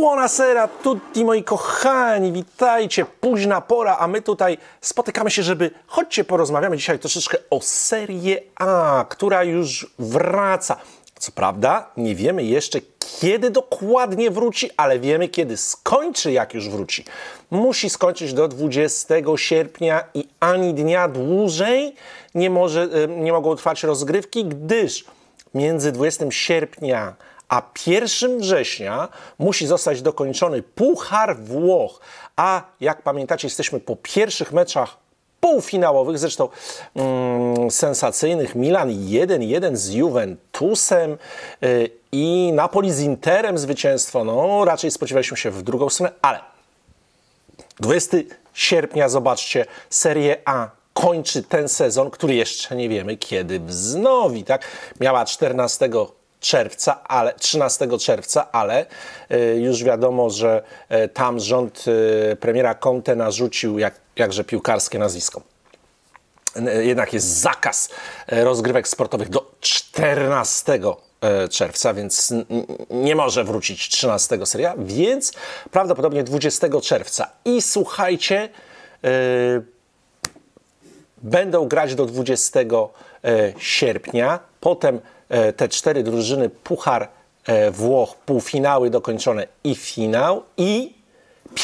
Buonasera tutti moi kochani, witajcie, późna pora, a my tutaj spotykamy się, żeby, chodźcie porozmawiamy dzisiaj troszeczkę o Serie A, która już wraca. Co prawda nie wiemy jeszcze kiedy dokładnie wróci, ale wiemy kiedy skończy, jak już wróci. Musi skończyć do 20 sierpnia i ani dnia dłużej nie, może, nie mogą trwać rozgrywki, gdyż między 20 sierpnia a 1 września musi zostać dokończony Puchar Włoch. A jak pamiętacie, jesteśmy po pierwszych meczach półfinałowych, zresztą mm, sensacyjnych. Milan 1-1 z Juventusem yy, i Napoli z Interem zwycięstwo. No, raczej spodziewaliśmy się w drugą stronę, ale 20 sierpnia zobaczcie Serie A kończy ten sezon, który jeszcze nie wiemy kiedy wznowi, tak? Miała 14 czerwca, ale 13 czerwca, ale y, już wiadomo, że e, tam rząd y, premiera Conte narzucił jak, jakże piłkarskie nazwisko e, jednak jest zakaz e, rozgrywek sportowych do 14 czerwca, więc nie może wrócić 13 seria, więc prawdopodobnie 20 czerwca. I słuchajcie, yy, będą grać do 20 sierpnia, potem E, te cztery drużyny Puchar e, Włoch, półfinały dokończone i finał i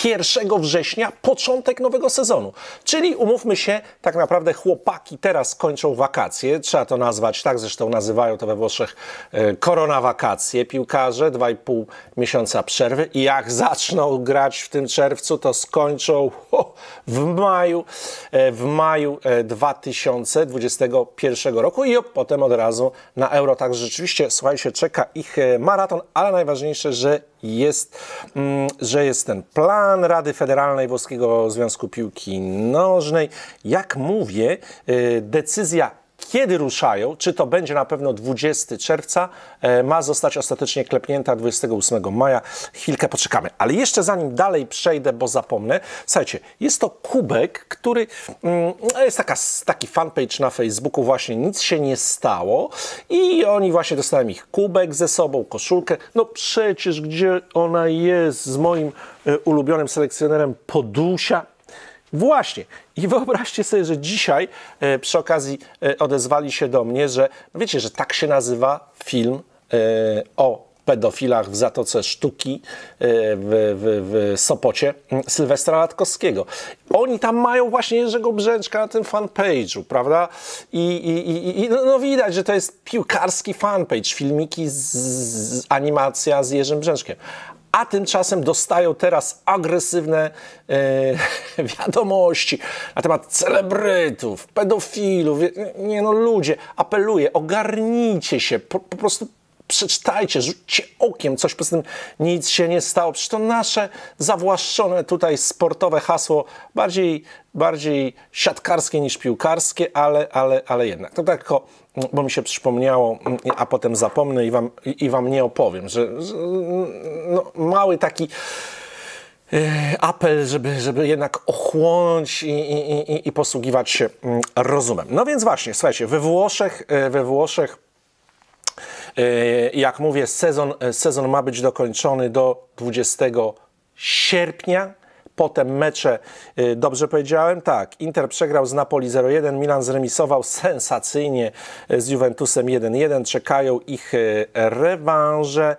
1 września początek nowego sezonu. Czyli umówmy się, tak naprawdę chłopaki teraz kończą wakacje, trzeba to nazwać tak, zresztą nazywają to we Włoszech e, korona wakacje piłkarze, 2,5 miesiąca przerwy i jak zaczną grać w tym czerwcu, to skończą ho, w maju, e, w maju 2021 e, roku i potem od razu na Euro. Także rzeczywiście, słuchajcie, czeka ich maraton, ale najważniejsze, że jest, mm, że jest ten plan Rady Federalnej Włoskiego Związku Piłki Nożnej. Jak mówię, y, decyzja kiedy ruszają, czy to będzie na pewno 20 czerwca, e, ma zostać ostatecznie klepnięta 28 maja. Chwilkę poczekamy. Ale jeszcze zanim dalej przejdę, bo zapomnę, słuchajcie, jest to kubek, który mm, no, jest taka, taki fanpage na Facebooku, właśnie nic się nie stało i oni właśnie dostają ich kubek ze sobą, koszulkę. No przecież gdzie ona jest z moim e, ulubionym selekcjonerem Podusia? Właśnie. I wyobraźcie sobie, że dzisiaj e, przy okazji e, odezwali się do mnie, że no wiecie, że tak się nazywa film e, o pedofilach w Zatoce Sztuki e, w, w, w Sopocie mm, Sylwestra Latkowskiego. Oni tam mają właśnie Jerzego Brzęczka na tym fanpage'u, prawda? I, i, i no, no, widać, że to jest piłkarski fanpage, filmiki z, z animacja z Jerzym Brzęczkiem a tymczasem dostają teraz agresywne e, wiadomości na temat celebrytów, pedofilów. Nie no, ludzie, apeluję, ogarnijcie się, po, po prostu przeczytajcie, rzućcie okiem, coś poza tym nic się nie stało. Przecież to nasze zawłaszczone tutaj sportowe hasło, bardziej, bardziej siatkarskie niż piłkarskie, ale, ale, ale jednak. To tak tylko bo mi się przypomniało, mm, a potem zapomnę i wam, i wam nie opowiem, że, że mm, no, mały taki e, apel, żeby, żeby jednak ochłonąć i, i, i, i, posługiwać się mm, rozumem. No więc właśnie, słuchajcie, we Włoszech, e, we Włoszech e, jak mówię, sezon, sezon ma być dokończony do 20 sierpnia potem mecze, y, dobrze powiedziałem? Tak, Inter przegrał z Napoli 0-1, Milan zremisował sensacyjnie y, z Juventusem 1-1, czekają ich y, rewanże.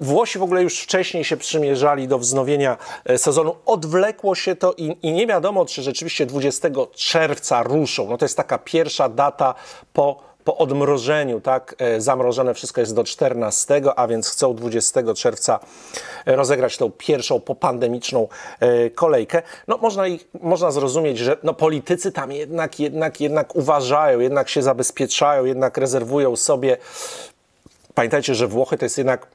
Włosi w ogóle już wcześniej się przymierzali do wznowienia sezonu, odwlekło się to i, i nie wiadomo, czy rzeczywiście 20 czerwca ruszą. No to jest taka pierwsza data po po odmrożeniu, tak, e, zamrożone wszystko jest do 14, a więc chcą 20 czerwca e, rozegrać tą pierwszą popandemiczną e, kolejkę. No, można, ich, można zrozumieć, że no, politycy tam jednak, jednak, jednak uważają, jednak się zabezpieczają, jednak rezerwują sobie. Pamiętajcie, że Włochy to jest jednak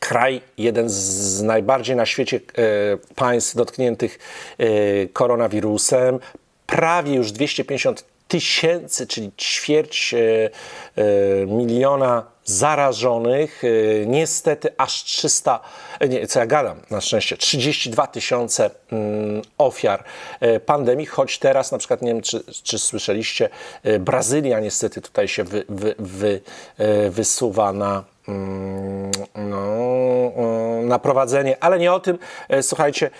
kraj, jeden z najbardziej na świecie państw dotkniętych koronawirusem. Prawie już 250 tysięcy, czyli ćwierć e, e, miliona zarażonych. E, niestety aż 300, nie, co ja gadam, na szczęście, 32 tysiące mm, ofiar pandemii, choć teraz na przykład, nie wiem czy, czy słyszeliście, Brazylia niestety tutaj się wy, wy, wy, wysuwa na mm, no, mm, na prowadzenie, ale nie o tym. Słuchajcie,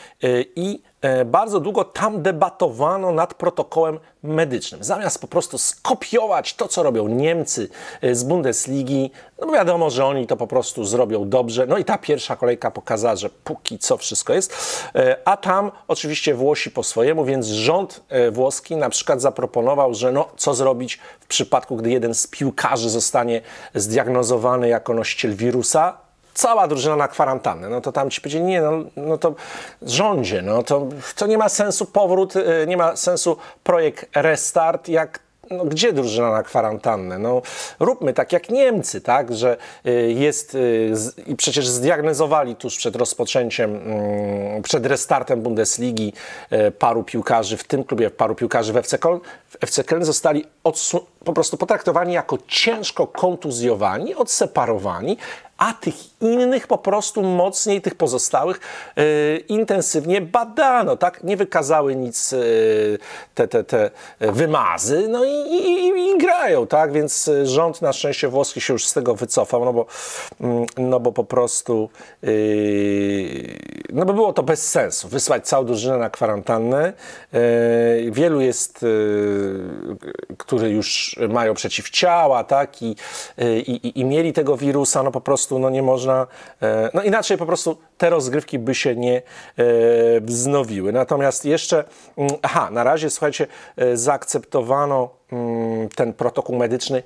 i E, bardzo długo tam debatowano nad protokołem medycznym. Zamiast po prostu skopiować to, co robią Niemcy e, z Bundesligi, no bo wiadomo, że oni to po prostu zrobią dobrze. No i ta pierwsza kolejka pokazała, że póki co wszystko jest. E, a tam oczywiście Włosi po swojemu, więc rząd włoski na przykład zaproponował, że no co zrobić w przypadku, gdy jeden z piłkarzy zostanie zdiagnozowany jako nosiciel wirusa, cała drużyna na kwarantannę, no to tam ci powiedzieli, nie, no, no to rządzie, no to, to nie ma sensu powrót, y, nie ma sensu projekt Restart, jak no, gdzie drużyna na kwarantannę? No, róbmy tak jak Niemcy, tak, że y, jest y, z, i przecież zdiagnozowali tuż przed rozpoczęciem, mm, przed restartem Bundesligi paru piłkarzy w tym klubie, paru piłkarzy w FC Köln. W FC Köln zostali po prostu potraktowani jako ciężko kontuzjowani, odseparowani, a tych innych po prostu mocniej, tych pozostałych y, intensywnie badano, tak? Nie wykazały nic y, te, te, te wymazy, no i, i, i, grają, tak? Więc y, rząd na szczęście włoski się już z tego wycofał, no bo, mm, no bo po prostu no bo było to bez sensu, wysłać całą drużynę na kwarantannę. wielu jest, którzy już mają przeciwciała, tak? I, i, i mieli tego wirusa, no po prostu prostu no nie można, e, no inaczej po prostu te rozgrywki by się nie e, wznowiły. Natomiast jeszcze, mm, aha, na razie słuchajcie, e, zaakceptowano mm, ten protokół medyczny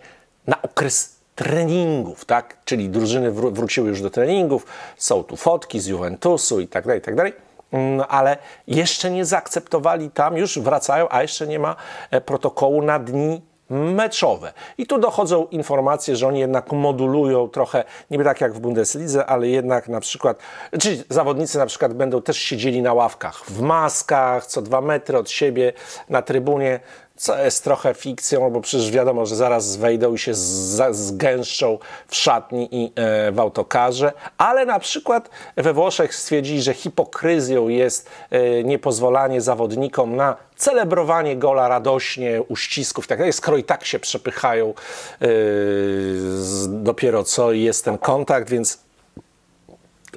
na okres treningów, tak? Czyli drużyny wróciły już do treningów, są tu fotki z Juventusu i tak dalej, i tak dalej. No, ale jeszcze nie zaakceptowali tam, już wracają, a jeszcze nie ma protokołu na dni meczowe. I tu dochodzą informacje, że oni jednak modulują trochę, nie tak jak w Bundeslidze, ale jednak na przykład, czyli zawodnicy na przykład będą też siedzieli na ławkach w maskach, co dwa metry od siebie na trybunie, co jest trochę fikcją, bo przecież wiadomo, że zaraz wejdą i się zgęszczą w szatni i e, w autokarze, ale na przykład we Włoszech stwierdzili, że hipokryzją jest e, niepozwolanie zawodnikom na celebrowanie gola radośnie, uścisków i tak dalej, skoro i tak się przepychają e, dopiero co jest ten kontakt, więc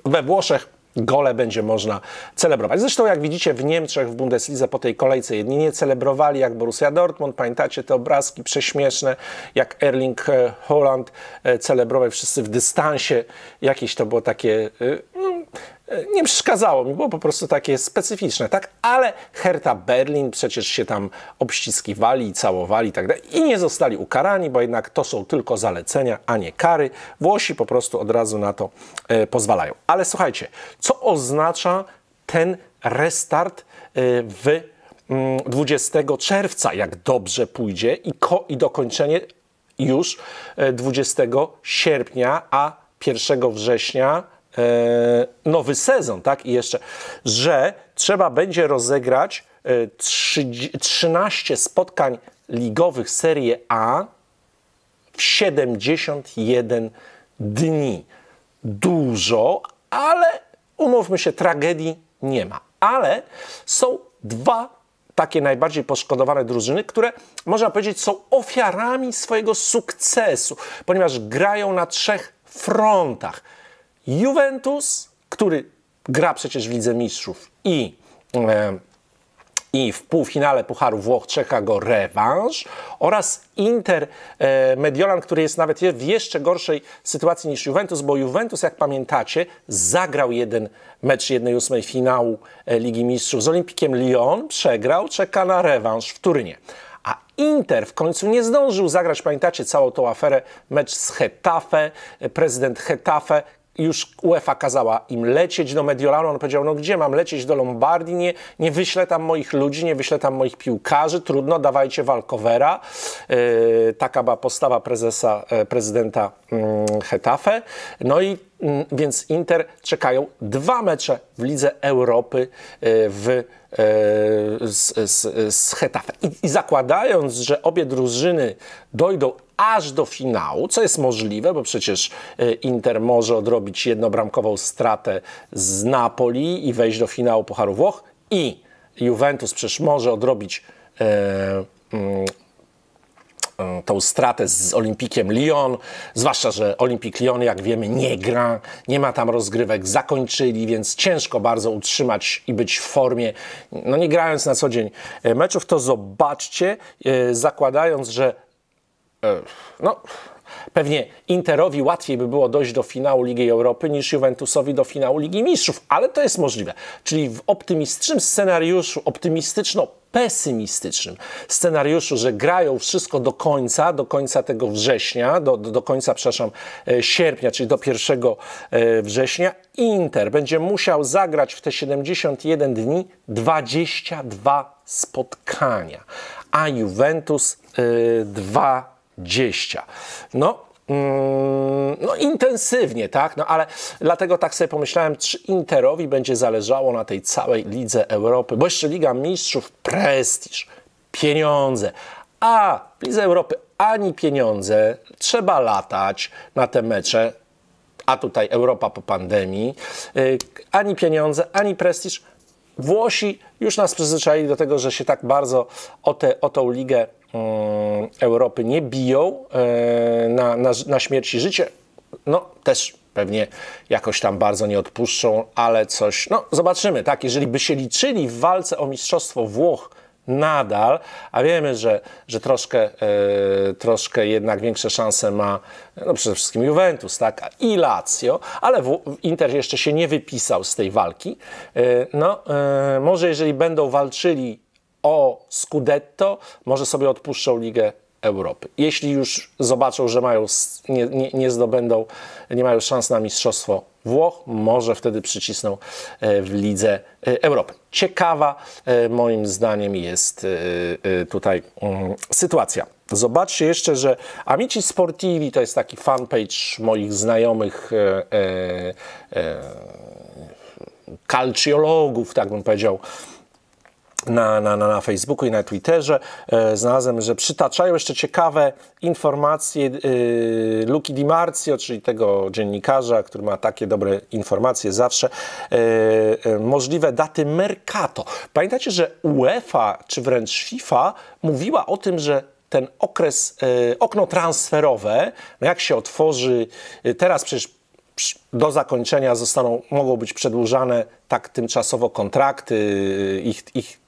we Włoszech gole będzie można celebrować. Zresztą jak widzicie w Niemczech w Bundeslize po tej kolejce jedni nie celebrowali jak Borussia Dortmund. Pamiętacie te obrazki prześmieszne, jak Erling e, Holland e, celebrował wszyscy w dystansie. Jakieś to było takie... E, no, E, nie przeszkadzało mi, było po prostu takie specyficzne, tak? Ale Herta Berlin przecież się tam obściskiwali i całowali i tak dalej. I nie zostali ukarani, bo jednak to są tylko zalecenia, a nie kary. Włosi po prostu od razu na to e, pozwalają. Ale słuchajcie, co oznacza ten restart e, w 20 mm, czerwca, jak dobrze pójdzie, i, ko, i dokończenie już 20 e, sierpnia, a 1 września E, nowy sezon, tak? I jeszcze, że trzeba będzie rozegrać 13 e, spotkań ligowych Serie A w 71 dni. Dużo, ale umówmy się, tragedii nie ma. Ale są dwa takie najbardziej poszkodowane drużyny, które można powiedzieć są ofiarami swojego sukcesu, ponieważ grają na trzech frontach Juventus, który gra przecież w Lidze Mistrzów i e, i w półfinale Pucharu Włoch czeka go rewanż oraz Inter e, Mediolan, który jest nawet w jeszcze gorszej sytuacji niż Juventus, bo Juventus, jak pamiętacie, zagrał jeden mecz 1-8 finału e, Ligi Mistrzów z Olimpikiem Lyon, przegrał, czeka na rewanż w Turynie. A Inter w końcu nie zdążył zagrać, pamiętacie całą tą aferę, mecz z Hetafe, e, prezydent Hetafe już UEFA kazała im lecieć do Mediolanu, on powiedział, no gdzie mam lecieć do Lombardii, nie, nie wyślę tam moich ludzi, nie wyślę tam moich piłkarzy, trudno, dawajcie walkowera. Yy, taka była postawa prezesa, e, prezydenta mm, Hetafe. No i mm, więc Inter czekają dwa mecze w Lidze Europy e, w e, z, z, z Hetafe. I, I zakładając, że obie drużyny dojdą aż do finału, co jest możliwe, bo przecież y, Inter może odrobić jednobramkową stratę z Napoli i wejść do finału Pucharu Włoch i Juventus przecież może odrobić e, mm, e, tą stratę z Olimpikiem Lyon, zwłaszcza, że Olimpik Lyon, jak wiemy, nie gra, nie ma tam rozgrywek, zakończyli, więc ciężko bardzo utrzymać i być w formie, no nie grając na co dzień e, meczów, to zobaczcie, e, zakładając, że E, no, pewnie Interowi łatwiej by było dojść do finału Ligi Europy niż Juventusowi do finału Ligi Mistrzów, ale to jest możliwe. Czyli w optymistycznym scenariuszu, optymistyczno pesymistycznym scenariuszu, że grają wszystko do końca, do końca tego września, do, do końca, przepraszam, e, sierpnia, czyli do 1 e, września, Inter będzie musiał zagrać w te 71 dni 22 spotkania, a Juventus dwa 20. No, mm, no intensywnie, tak, no ale dlatego tak sobie pomyślałem, czy Interowi będzie zależało na tej całej Lidze Europy, bo jeszcze Liga Mistrzów, prestiż, pieniądze, a w Lidze Europy ani pieniądze, trzeba latać na te mecze, a tutaj Europa po pandemii, y, ani pieniądze, ani prestiż, Włosi już nas przyzwyczaili do tego, że się tak bardzo o, te, o tą ligę mm, Europy nie biją e, na, na, na śmierć i życie. No, też pewnie jakoś tam bardzo nie odpuszczą, ale coś, no zobaczymy, tak, jeżeli by się liczyli w walce o mistrzostwo Włoch nadal, a wiemy, że, że troszkę, e, troszkę jednak większe szanse ma no przede wszystkim Juventus tak, i Lazio, ale w, Inter jeszcze się nie wypisał z tej walki. E, no, e, może jeżeli będą walczyli o Scudetto, może sobie odpuszczą ligę Europy. Jeśli już zobaczą, że mają, nie, nie, nie, zdobędą, nie mają szans na mistrzostwo Włoch, może wtedy przycisną e, w lidze e, Europy. Ciekawa e, moim zdaniem jest tutaj mm, sytuacja. Zobaczcie jeszcze, że Amici Sportivi to jest taki fanpage moich znajomych kalciologów, tak bym powiedział, na, na, na Facebooku i na Twitterze e, znalazłem, że przytaczają jeszcze ciekawe informacje e, Luki Di Marzio, czyli tego dziennikarza, który ma takie dobre informacje zawsze, e, możliwe daty Mercato. Pamiętacie, że UEFA czy wręcz FIFA mówiła o tym, że ten okres, okno transferowe, no jak się otworzy, teraz przecież do zakończenia zostaną, mogą być przedłużane tak tymczasowo kontrakty, ich, ich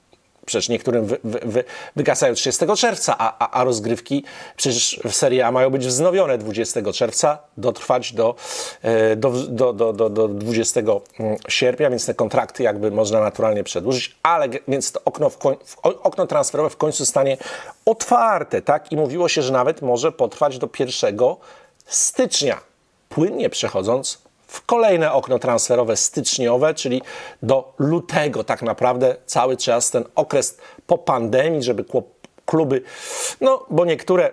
Przecież niektórym wy, wy, wy, wygasają 30 czerwca, a, a, a rozgrywki przecież w Serie A mają być wznowione 20 czerwca, dotrwać e, do, do, do, do, do, do 20 sierpnia, więc te kontrakty jakby można naturalnie przedłużyć, ale więc to okno, w koń, w, okno transferowe w końcu stanie otwarte, tak? I mówiło się, że nawet może potrwać do 1 stycznia, płynnie przechodząc w kolejne okno transferowe styczniowe, czyli do lutego tak naprawdę cały czas ten okres po pandemii, żeby kluby, no bo niektóre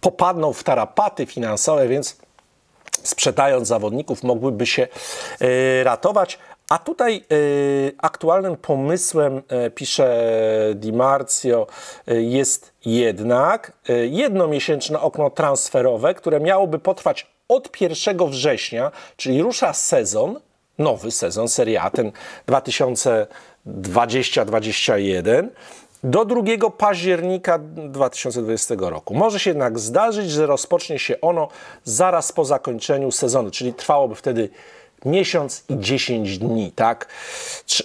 popadną w tarapaty finansowe, więc sprzedając zawodników mogłyby się e, ratować. A tutaj y, aktualnym pomysłem, y, pisze Di Marzio, jest jednak jednomiesięczne okno transferowe, które miałoby potrwać od 1 września, czyli rusza sezon, nowy sezon Serie A, ten 2020-2021, do 2 października 2020 roku. Może się jednak zdarzyć, że rozpocznie się ono zaraz po zakończeniu sezonu, czyli trwałoby wtedy miesiąc i 10 dni, tak?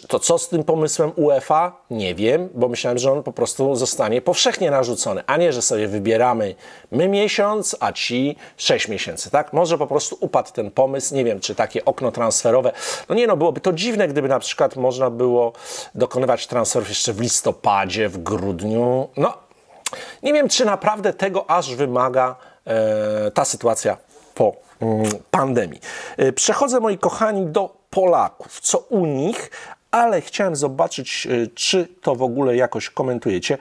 To co z tym pomysłem UEFA? Nie wiem, bo myślałem, że on po prostu zostanie powszechnie narzucony, a nie, że sobie wybieramy my miesiąc, a ci 6 miesięcy, tak? Może po prostu upadł ten pomysł, nie wiem, czy takie okno transferowe. No nie no, byłoby to dziwne, gdyby na przykład można było dokonywać transferów jeszcze w listopadzie, w grudniu. No, nie wiem, czy naprawdę tego aż wymaga e, ta sytuacja po Mm, pandemii. E, przechodzę, moi kochani, do Polaków. Co u nich? Ale chciałem zobaczyć, e, czy to w ogóle jakoś komentujecie.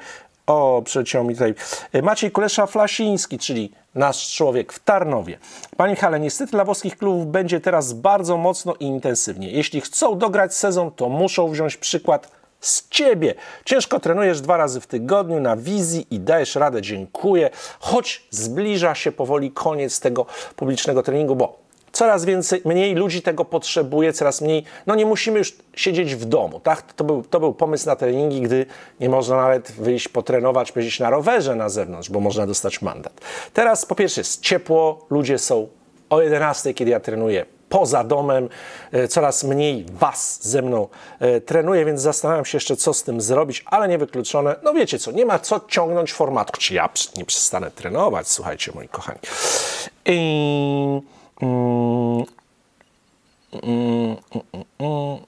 O, przeciął mi tutaj. E, Maciej Kulesza-Flasiński, czyli nasz człowiek w Tarnowie. Panie Hale, niestety dla włoskich klubów będzie teraz bardzo mocno i intensywnie. Jeśli chcą dograć sezon, to muszą wziąć przykład z ciebie. Ciężko trenujesz dwa razy w tygodniu na wizji i dajesz radę, dziękuję, choć zbliża się powoli koniec tego publicznego treningu, bo coraz więcej, mniej ludzi tego potrzebuje, coraz mniej, no nie musimy już siedzieć w domu, tak? To był, to był pomysł na treningi, gdy nie można nawet wyjść potrenować, powiedzieć na rowerze na zewnątrz, bo można dostać mandat. Teraz po pierwsze jest ciepło, ludzie są o 11, kiedy ja trenuję poza domem, e, coraz mniej was ze mną e, trenuje, więc zastanawiam się jeszcze, co z tym zrobić, ale niewykluczone. No wiecie co, nie ma co ciągnąć formatu. Czy ja nie przestanę trenować? Słuchajcie, moi kochani. I... Mm, mm, mm,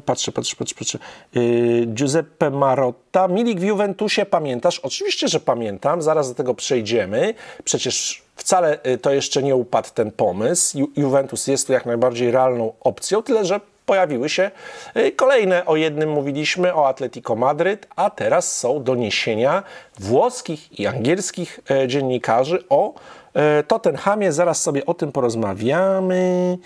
patrzę, patrzę, patrzę, patrzę. Y, Giuseppe Marotta. Milik w Juventusie, pamiętasz? Oczywiście, że pamiętam. Zaraz do tego przejdziemy. Przecież Wcale y, to jeszcze nie upadł ten pomysł. Ju Juventus jest tu jak najbardziej realną opcją, tyle że pojawiły się y, kolejne. O jednym mówiliśmy, o Atletico Madryt, a teraz są doniesienia włoskich i angielskich y, dziennikarzy o Tottenhamie. Zaraz sobie o tym porozmawiamy.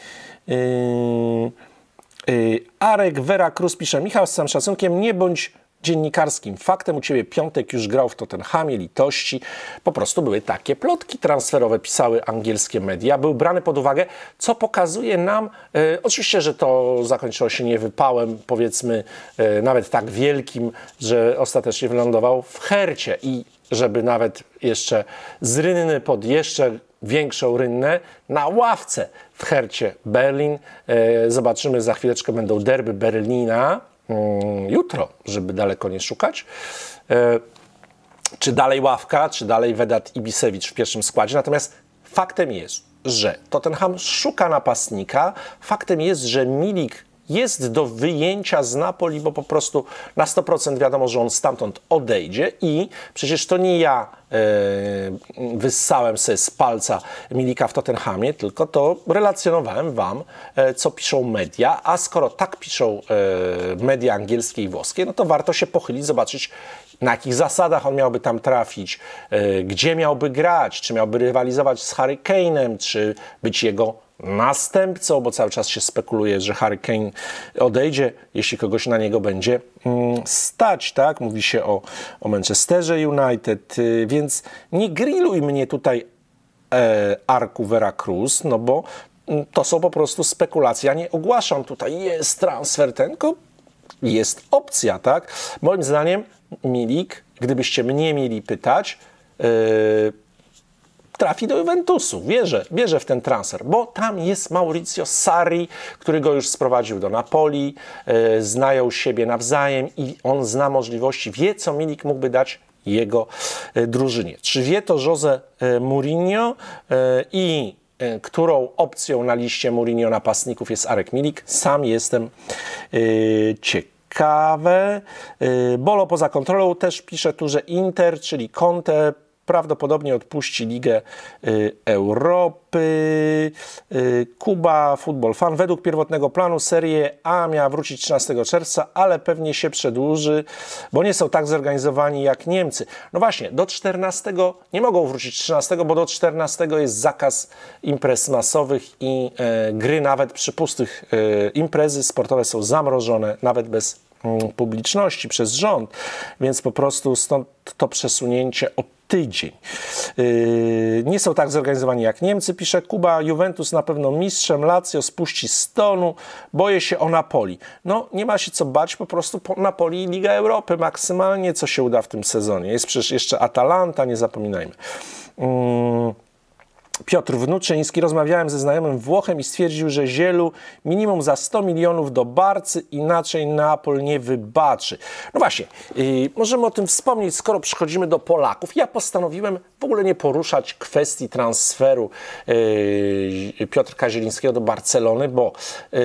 Arek Vera Cruz pisze, Michał, z sam szacunkiem, nie bądź dziennikarskim faktem. U Ciebie Piątek już grał w Tottenhamie, litości. Po prostu były takie plotki transferowe, pisały angielskie media. Był brany pod uwagę, co pokazuje nam, e, oczywiście, że to zakończyło się niewypałem, powiedzmy e, nawet tak wielkim, że ostatecznie wylądował w Hercie i żeby nawet jeszcze z rynny pod jeszcze większą rynnę na ławce w Hercie Berlin. E, zobaczymy, za chwileczkę będą derby Berlina Mm, jutro, żeby daleko nie szukać. E, czy dalej Ławka, czy dalej wedat Ibisewicz w pierwszym składzie. Natomiast faktem jest, że Tottenham szuka napastnika. Faktem jest, że Milik jest do wyjęcia z Napoli, bo po prostu na 100% wiadomo, że on stamtąd odejdzie i przecież to nie ja yy, wyssałem sobie z palca Milika w Tottenhamie, tylko to relacjonowałem Wam, e, co piszą media, a skoro tak piszą e, media angielskie i włoskie, no to warto się pochylić, zobaczyć, na jakich zasadach on miałby tam trafić, gdzie miałby grać, czy miałby rywalizować z Harry Kane'em, czy być jego następcą, bo cały czas się spekuluje, że Harry Kane odejdzie, jeśli kogoś na niego będzie mm, stać, tak? Mówi się o, o Manchesterze United, y, więc nie grilluj mnie tutaj e, Arku Veracruz, no bo mm, to są po prostu spekulacje. Ja nie ogłaszam tutaj, jest transfer ten, tylko jest opcja, tak? Moim zdaniem Milik, gdybyście mnie mieli pytać, yy, trafi do Juventusu. Wierzę, wierzę w ten transfer, bo tam jest Maurizio Sarri, który go już sprowadził do Napoli, e, znają siebie nawzajem i on zna możliwości, wie co Milik mógłby dać jego e, drużynie. Czy wie to Jose e, Mourinho i którą opcją na liście Mourinho napastników jest Arek Milik. Sam jestem ciekawy. Bolo poza kontrolą też pisze tu, że Inter, czyli Conte prawdopodobnie odpuści Ligę y, Europy. Y, Kuba Football Fan według pierwotnego planu Serie A miała wrócić 13 czerwca, ale pewnie się przedłuży, bo nie są tak zorganizowani jak Niemcy. No właśnie, do 14 nie mogą wrócić 13, bo do 14 jest zakaz imprez masowych i e, gry nawet przy pustych e, imprezy sportowe są zamrożone nawet bez mm, publiczności, przez rząd, więc po prostu stąd to przesunięcie tydzień. Yy, nie są tak zorganizowani jak Niemcy, pisze Kuba. Juventus na pewno mistrzem, Lazio spuści stonu. Boję się o Napoli. No, nie ma się co bać, po prostu po Napoli Liga Europy maksymalnie, co się uda w tym sezonie. Jest przecież jeszcze Atalanta, nie zapominajmy. Mm. Piotr Wnuczyński. Rozmawiałem ze znajomym Włochem i stwierdził, że Zielu minimum za 100 milionów do Barcy, inaczej Neapol nie wybaczy. No właśnie, yy, możemy o tym wspomnieć, skoro przychodzimy do Polaków. Ja postanowiłem w ogóle nie poruszać kwestii transferu yy, Piotrka Zielińskiego do Barcelony, bo, yy,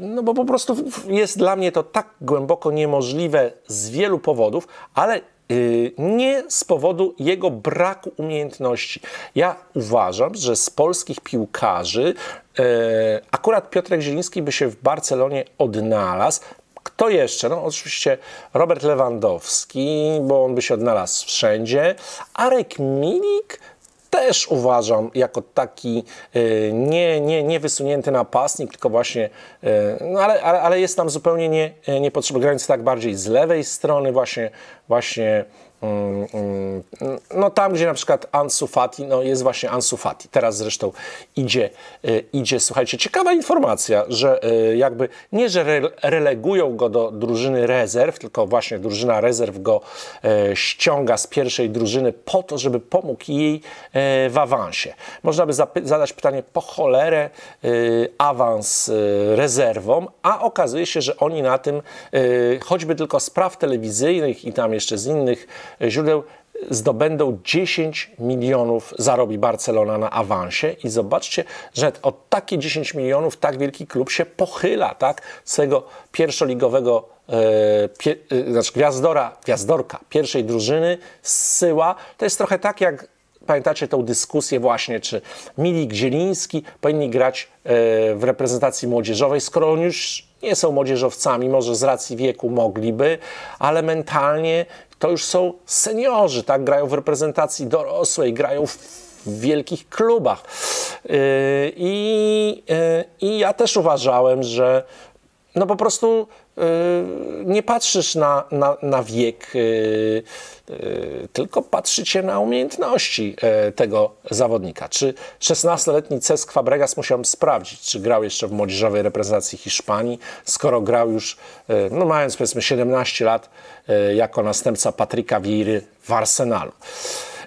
no bo po prostu jest dla mnie to tak głęboko niemożliwe z wielu powodów, ale Y, nie z powodu jego braku umiejętności. Ja uważam, że z polskich piłkarzy y, akurat Piotrek Zieliński by się w Barcelonie odnalazł. Kto jeszcze? No oczywiście Robert Lewandowski, bo on by się odnalazł wszędzie. Arek Milik, też uważam jako taki e, nie, nie, nie wysunięty napastnik, tylko właśnie, e, no ale, ale, ale jest tam zupełnie nie, e, niepotrzebny. Grając tak bardziej z lewej strony, właśnie, właśnie Mm, mm. no tam, gdzie na przykład Ansu Fati, no jest właśnie Ansu Fati. Teraz zresztą idzie, e, idzie, słuchajcie, ciekawa informacja, że e, jakby nie, że relegują go do drużyny rezerw, tylko właśnie drużyna rezerw go e, ściąga z pierwszej drużyny po to, żeby pomógł jej w awansie. Można by zadać pytanie, po cholerę awans rezerwom, a okazuje się, że oni na tym choćby tylko spraw telewizyjnych i tam jeszcze z innych źródeł zdobędą 10 milionów, zarobi Barcelona na awansie i zobaczcie, że o takie 10 milionów tak wielki klub się pochyla, tak? swojego pierwszoligowego e, Pie, e, znaczy gwiazdora, gwiazdorka pierwszej drużyny zsyła. To jest trochę tak jak pamiętacie tą dyskusję właśnie, czy Milik Zieliński powinni grać e, w reprezentacji młodzieżowej, skoro oni już nie są młodzieżowcami, może z racji wieku mogliby, ale mentalnie to już są seniorzy, tak? Grają w reprezentacji dorosłej, grają w wielkich klubach. Y, I, y, I, ja też uważałem, że no po prostu yy, nie patrzysz na, na, na wiek, yy, yy, tylko patrzycie na umiejętności y, tego zawodnika. Czy 16-letni Cesc Fabregas musiałem sprawdzić, czy grał jeszcze w młodzieżowej reprezentacji Hiszpanii, skoro grał już, y, no mając powiedzmy 17 lat, y, jako następca Patryka Wiry w Arsenalu.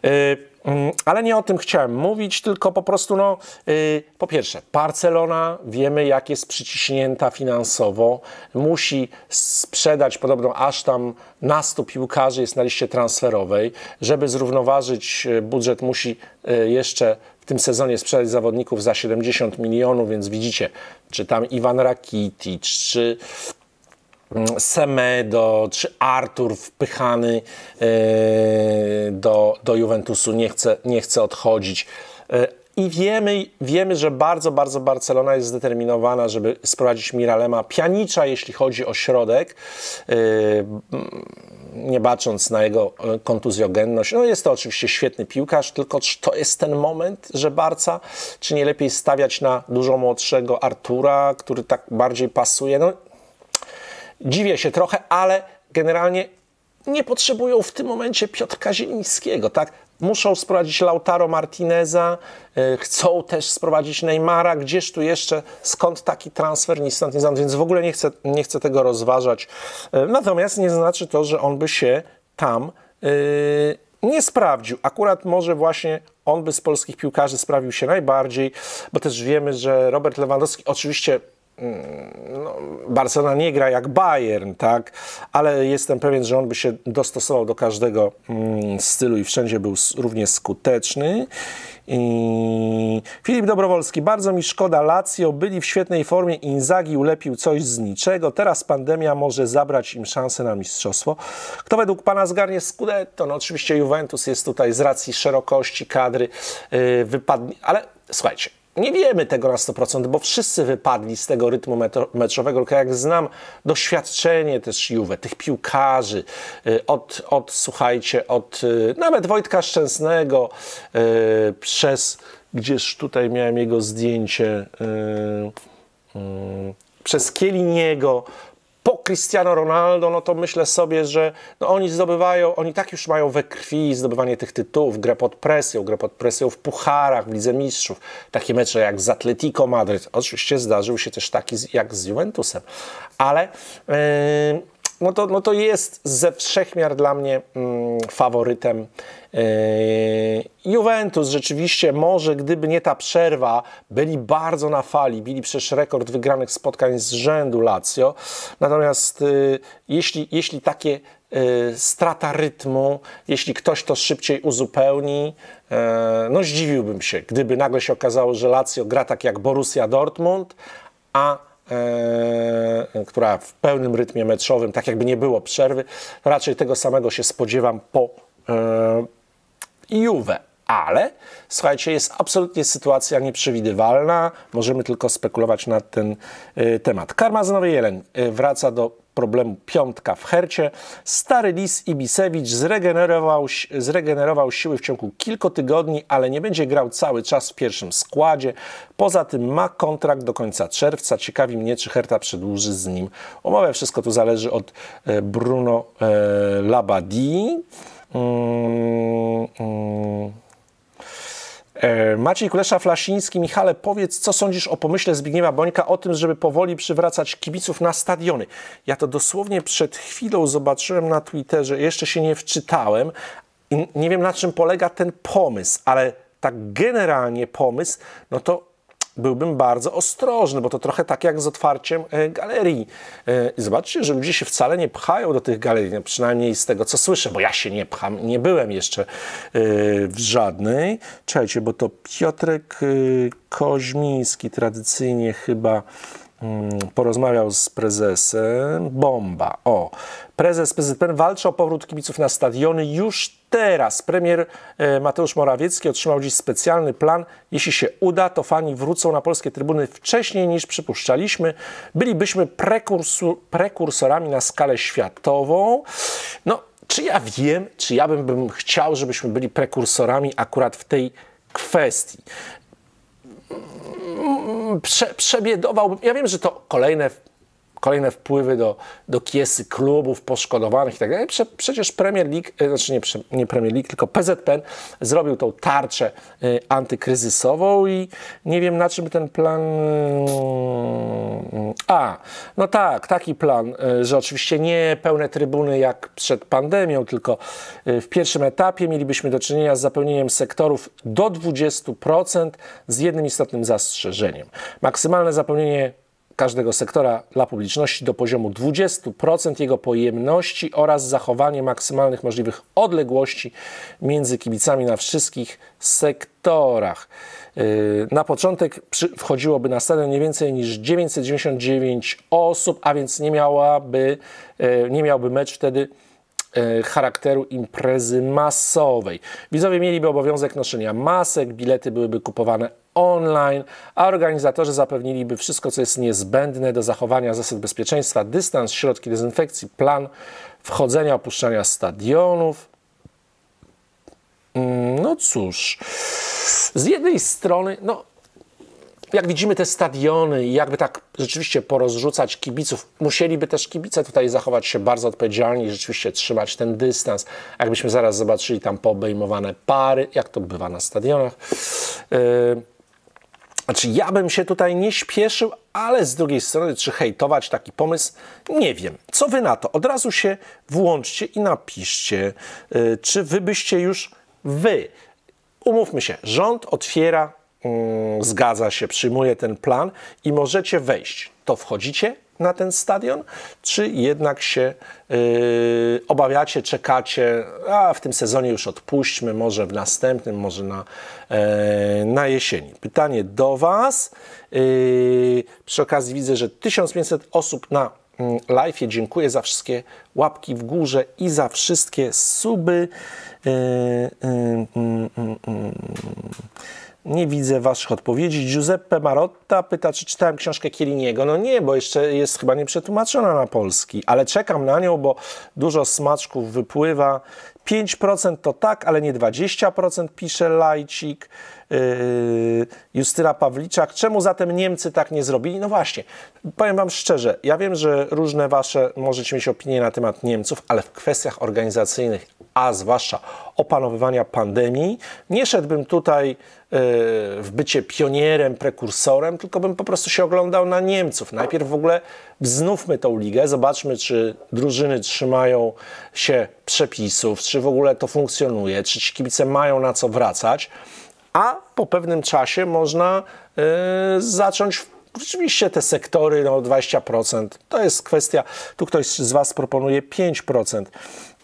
Yy, Mm, ale nie o tym chciałem mówić, tylko po prostu, no, y, po pierwsze, Barcelona wiemy, jak jest przyciśnięta finansowo. Musi sprzedać podobno aż tam na 100 piłkarzy jest na liście transferowej. Żeby zrównoważyć y, budżet, musi y, jeszcze w tym sezonie sprzedać zawodników za 70 milionów, więc widzicie, czy tam Iwan Rakitic, czy Semedo czy Artur wpychany e, do, do Juventusu, nie chce, nie chce odchodzić. E, I wiemy, wiemy, że bardzo, bardzo Barcelona jest zdeterminowana, żeby sprowadzić Miralema pianicza, jeśli chodzi o środek, e, nie bacząc na jego kontuzjogenność. No jest to oczywiście świetny piłkarz, tylko czy to jest ten moment, że Barca, czy nie lepiej stawiać na dużo młodszego Artura, który tak bardziej pasuje? No Dziwię się trochę, ale generalnie nie potrzebują w tym momencie Piotrka Zielińskiego, tak? Muszą sprowadzić Lautaro Martineza, e, chcą też sprowadzić Neymara, gdzież tu jeszcze, skąd taki transfer, ni stąd, nie znam, więc w ogóle nie chcę, nie chcę tego rozważać. E, natomiast nie znaczy to, że on by się tam e, nie sprawdził. Akurat może właśnie on by z polskich piłkarzy sprawił się najbardziej, bo też wiemy, że Robert Lewandowski oczywiście Mm, no, Barcelona nie gra jak Bayern, tak? ale jestem pewien, że on by się dostosował do każdego mm, stylu i wszędzie był równie skuteczny. I... Filip Dobrowolski, bardzo mi szkoda, Lazio byli w świetnej formie, Inzagi ulepił coś z niczego, teraz pandemia może zabrać im szansę na mistrzostwo. Kto według Pana zgarnie Scudetto? No oczywiście Juventus jest tutaj z racji szerokości kadry, yy, wypadnie, ale słuchajcie, nie wiemy tego na 100%, bo wszyscy wypadli z tego rytmu meczowego, tylko jak znam doświadczenie też Juve, tych piłkarzy, y, od, od słuchajcie, od y, nawet Wojtka Szczęsnego y, przez, gdzież tutaj miałem jego zdjęcie, przez Kieliniego, Cristiano Ronaldo, no to myślę sobie, że no oni zdobywają, oni tak już mają we krwi zdobywanie tych tytułów, grę pod presją, grę pod presją w pucharach, w Lidze Mistrzów, takie mecze jak z Atletico Madryt. Oczywiście zdarzył się też taki jak z Juventusem, ale... Yy, no to, no to jest ze wszech miar dla mnie mm, faworytem e, Juventus rzeczywiście może, gdyby nie ta przerwa, byli bardzo na fali, bili przecież rekord wygranych spotkań z rzędu Lazio. Natomiast e, jeśli, jeśli takie e, strata rytmu, jeśli ktoś to szybciej uzupełni, no zdziwiłbym się, gdyby nagle się okazało, że Lazio gra tak jak Borussia Dortmund, a E, która w pełnym rytmie meczowym, tak jakby nie było przerwy. Raczej tego samego się spodziewam po e, Juve. Ale słuchajcie, jest absolutnie sytuacja nieprzewidywalna. Możemy tylko spekulować na ten e, temat. Karmazynowy Jelen wraca do problemu piątka w Hercie. Stary Lis Ibisewicz zregenerował, zregenerował siły w ciągu kilku tygodni, ale nie będzie grał cały czas w pierwszym składzie. Poza tym ma kontrakt do końca czerwca. Ciekawi mnie, czy Herta przedłuży z nim umowę. Wszystko tu zależy od e, Bruno e, Labadi. Mm, mm. E, Maciej kulesza Flasiński, Michale, powiedz, co sądzisz o pomyśle Zbigniewa Bońka o tym, żeby powoli przywracać kibiców na stadiony? Ja to dosłownie przed chwilą zobaczyłem na Twitterze, jeszcze się nie wczytałem i nie wiem, na czym polega ten pomysł, ale tak generalnie pomysł, no to byłbym bardzo ostrożny, bo to trochę tak jak z otwarciem e, galerii. E, zobaczcie, że ludzie się wcale nie pchają do tych galerii, no przynajmniej z tego, co słyszę, bo ja się nie pcham, nie byłem jeszcze e, w żadnej. Czekajcie, bo to Piotrek Koźmiński tradycyjnie chyba Mm, porozmawiał z prezesem. Bomba. O, prezes PZPN walczy o powrót kibiców na stadiony już teraz. Premier e, Mateusz Morawiecki otrzymał dziś specjalny plan. Jeśli się uda, to fani wrócą na polskie trybuny wcześniej niż przypuszczaliśmy. Bylibyśmy prekursor, prekursorami na skalę światową. No, czy ja wiem, czy ja bym, bym chciał, żebyśmy byli prekursorami akurat w tej kwestii. Mm, prze, przebiedował. Ja wiem, że to kolejne kolejne wpływy do, do kiesy klubów poszkodowanych tak dalej. przecież Premier League, e, znaczy nie, nie Premier League, tylko PZPN zrobił tą tarczę e, antykryzysową i nie wiem na czym ten plan... E, a, no tak, taki plan, że oczywiście nie pełne trybuny jak przed pandemią, tylko w pierwszym etapie mielibyśmy do czynienia z zapełnieniem sektorów do 20% z jednym istotnym zastrzeżeniem. Maksymalne zapełnienie każdego sektora dla publiczności do poziomu 20% jego pojemności oraz zachowanie maksymalnych możliwych odległości między kibicami na wszystkich sektorach. Yy, na początek wchodziłoby na stadion nie więcej niż 999 osób, a więc nie, miałaby, yy, nie miałby mecz wtedy yy, charakteru imprezy masowej. Widzowie mieliby obowiązek noszenia masek, bilety byłyby kupowane online, a organizatorzy zapewniliby wszystko, co jest niezbędne do zachowania zasad bezpieczeństwa, dystans, środki dezynfekcji, plan wchodzenia, opuszczania stadionów. Mm, no cóż, z jednej strony, no jak widzimy te stadiony i jakby tak rzeczywiście porozrzucać kibiców, musieliby też kibice tutaj zachować się bardzo odpowiedzialnie i rzeczywiście trzymać ten dystans. Jakbyśmy zaraz zobaczyli tam poobejmowane pary, jak to bywa na stadionach. Yy. Znaczy, ja bym się tutaj nie śpieszył, ale z drugiej strony, czy hejtować taki pomysł? Nie wiem. Co wy na to? Od razu się włączcie i napiszcie, y, czy wy byście już wy. Umówmy się, rząd otwiera, mm, zgadza się, przyjmuje ten plan i możecie wejść. To wchodzicie, na ten stadion, czy jednak się yy, obawiacie, czekacie, a w tym sezonie już odpuśćmy, może w następnym, może na, yy, na jesieni. Pytanie do Was. Yy, przy okazji widzę, że 1500 osób na mm, live. Dziękuję za wszystkie łapki w górze i za wszystkie suby. Yy, yy, yy, yy, yy. Nie widzę Waszych odpowiedzi. Giuseppe Marotta pyta, czy czytałem książkę Kieliniego. No nie, bo jeszcze jest chyba nie przetłumaczona na polski, ale czekam na nią, bo dużo smaczków wypływa. 5% to tak, ale nie 20%, pisze Lajcik. Yy, Justyna Pawliczak. Czemu zatem Niemcy tak nie zrobili? No właśnie, powiem Wam szczerze, ja wiem, że różne Wasze możecie mieć opinie na temat Niemców, ale w kwestiach organizacyjnych, a zwłaszcza opanowywania pandemii, nie szedłbym tutaj w bycie pionierem, prekursorem, tylko bym po prostu się oglądał na Niemców. Najpierw w ogóle wznówmy tą ligę, zobaczmy, czy drużyny trzymają się przepisów, czy w ogóle to funkcjonuje, czy ci kibice mają na co wracać, a po pewnym czasie można yy, zacząć Oczywiście te sektory, no 20%, to jest kwestia, tu ktoś z Was proponuje 5%,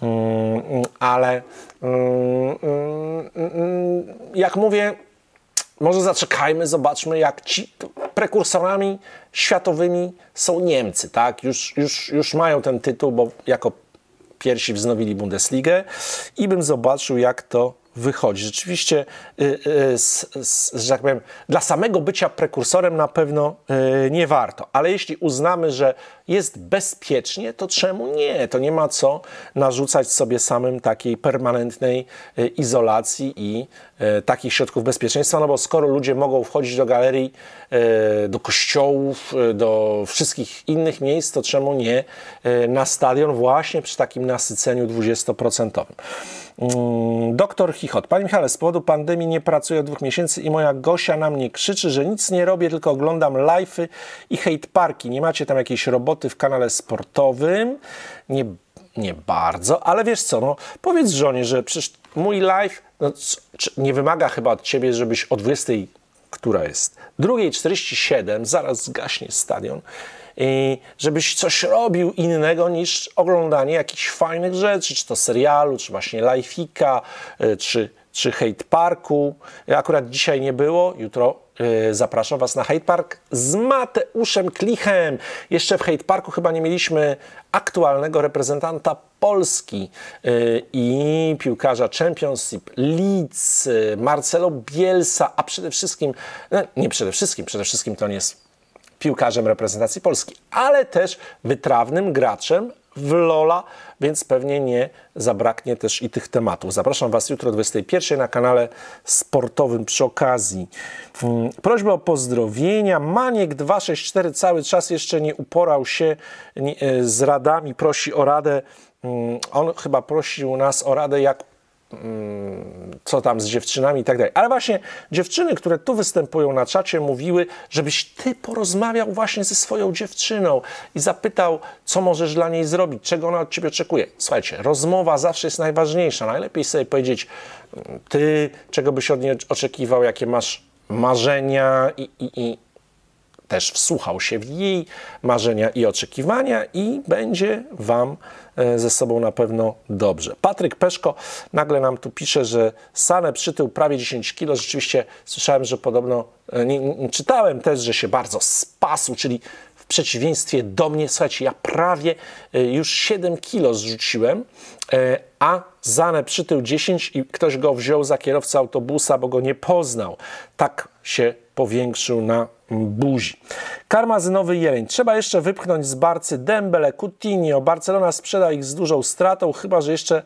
mm, mm, ale mm, mm, mm, mm jak mówię, może zaczekajmy, zobaczmy, jak ci prekursorami światowymi są Niemcy, tak? Już, już, już mają ten tytuł, bo jako pierwsi wznowili Bundesligę i bym zobaczył, jak to wychodzi. Rzeczywiście, y, y, z, z, że tak powiem, dla samego bycia prekursorem na pewno y, nie warto, ale jeśli uznamy, że jest bezpiecznie, to czemu nie? To nie ma co narzucać sobie samym takiej permanentnej e, izolacji i e, takich środków bezpieczeństwa, no bo skoro ludzie mogą wchodzić do galerii, e, do kościołów, do wszystkich innych miejsc, to czemu nie na stadion właśnie przy takim nasyceniu 20%? Mm, doktor Chichot. Panie Michale, z powodu pandemii nie pracuję od dwóch miesięcy i moja Gosia na mnie krzyczy, że nic nie robię, tylko oglądam live'y i hate parki. Nie macie tam jakiejś roboty soboty w kanale sportowym. Nie, nie bardzo, ale wiesz co, no, powiedz żonie, że przecież mój live no, nie wymaga chyba od ciebie, żebyś o 20, która jest, 2.47, zaraz zgaśnie stadion, i żebyś coś robił innego niż oglądanie jakichś fajnych rzeczy, czy to serialu, czy właśnie live'ika, y, czy, czy hate parku. Akurat dzisiaj nie było, jutro Y, zapraszam Was na Hate Park z Mateuszem Klichem. Jeszcze w Hate Parku chyba nie mieliśmy aktualnego reprezentanta Polski y, i piłkarza Championship, Leeds, y, Marcelo Bielsa, a przede wszystkim, no, nie przede wszystkim, przede wszystkim to nie jest piłkarzem reprezentacji Polski, ale też wytrawnym graczem w Lola więc pewnie nie zabraknie też i tych tematów. Zapraszam Was jutro o 21 na kanale sportowym przy okazji. Mm, prośba o pozdrowienia. Maniek264 cały czas jeszcze nie uporał się e, z radami, prosi o radę. Mm, on chyba prosił nas o radę, jak Mm, co tam z dziewczynami i tak dalej. Ale właśnie dziewczyny, które tu występują na czacie, mówiły, żebyś ty porozmawiał właśnie ze swoją dziewczyną i zapytał, co możesz dla niej zrobić, czego ona od ciebie oczekuje. Słuchajcie, rozmowa zawsze jest najważniejsza. Najlepiej sobie powiedzieć, mm, ty, czego byś od niej oczekiwał, jakie masz marzenia i, i, i, też wsłuchał się w jej marzenia i oczekiwania i będzie Wam e, ze sobą na pewno dobrze. Patryk Peszko nagle nam tu pisze, że Sane przytył prawie 10 kg. Rzeczywiście słyszałem, że podobno, e, nie, nie, czytałem też, że się bardzo spasł, czyli w przeciwieństwie do mnie, słuchajcie, ja prawie e, już 7 kilo zrzuciłem, a Zane przytył 10 i ktoś go wziął za kierowcę autobusa, bo go nie poznał. Tak się powiększył na buzi. Karmazynowy jeleń. Trzeba jeszcze wypchnąć z Barcy Dembele, Coutinho. Barcelona sprzeda ich z dużą stratą, chyba że jeszcze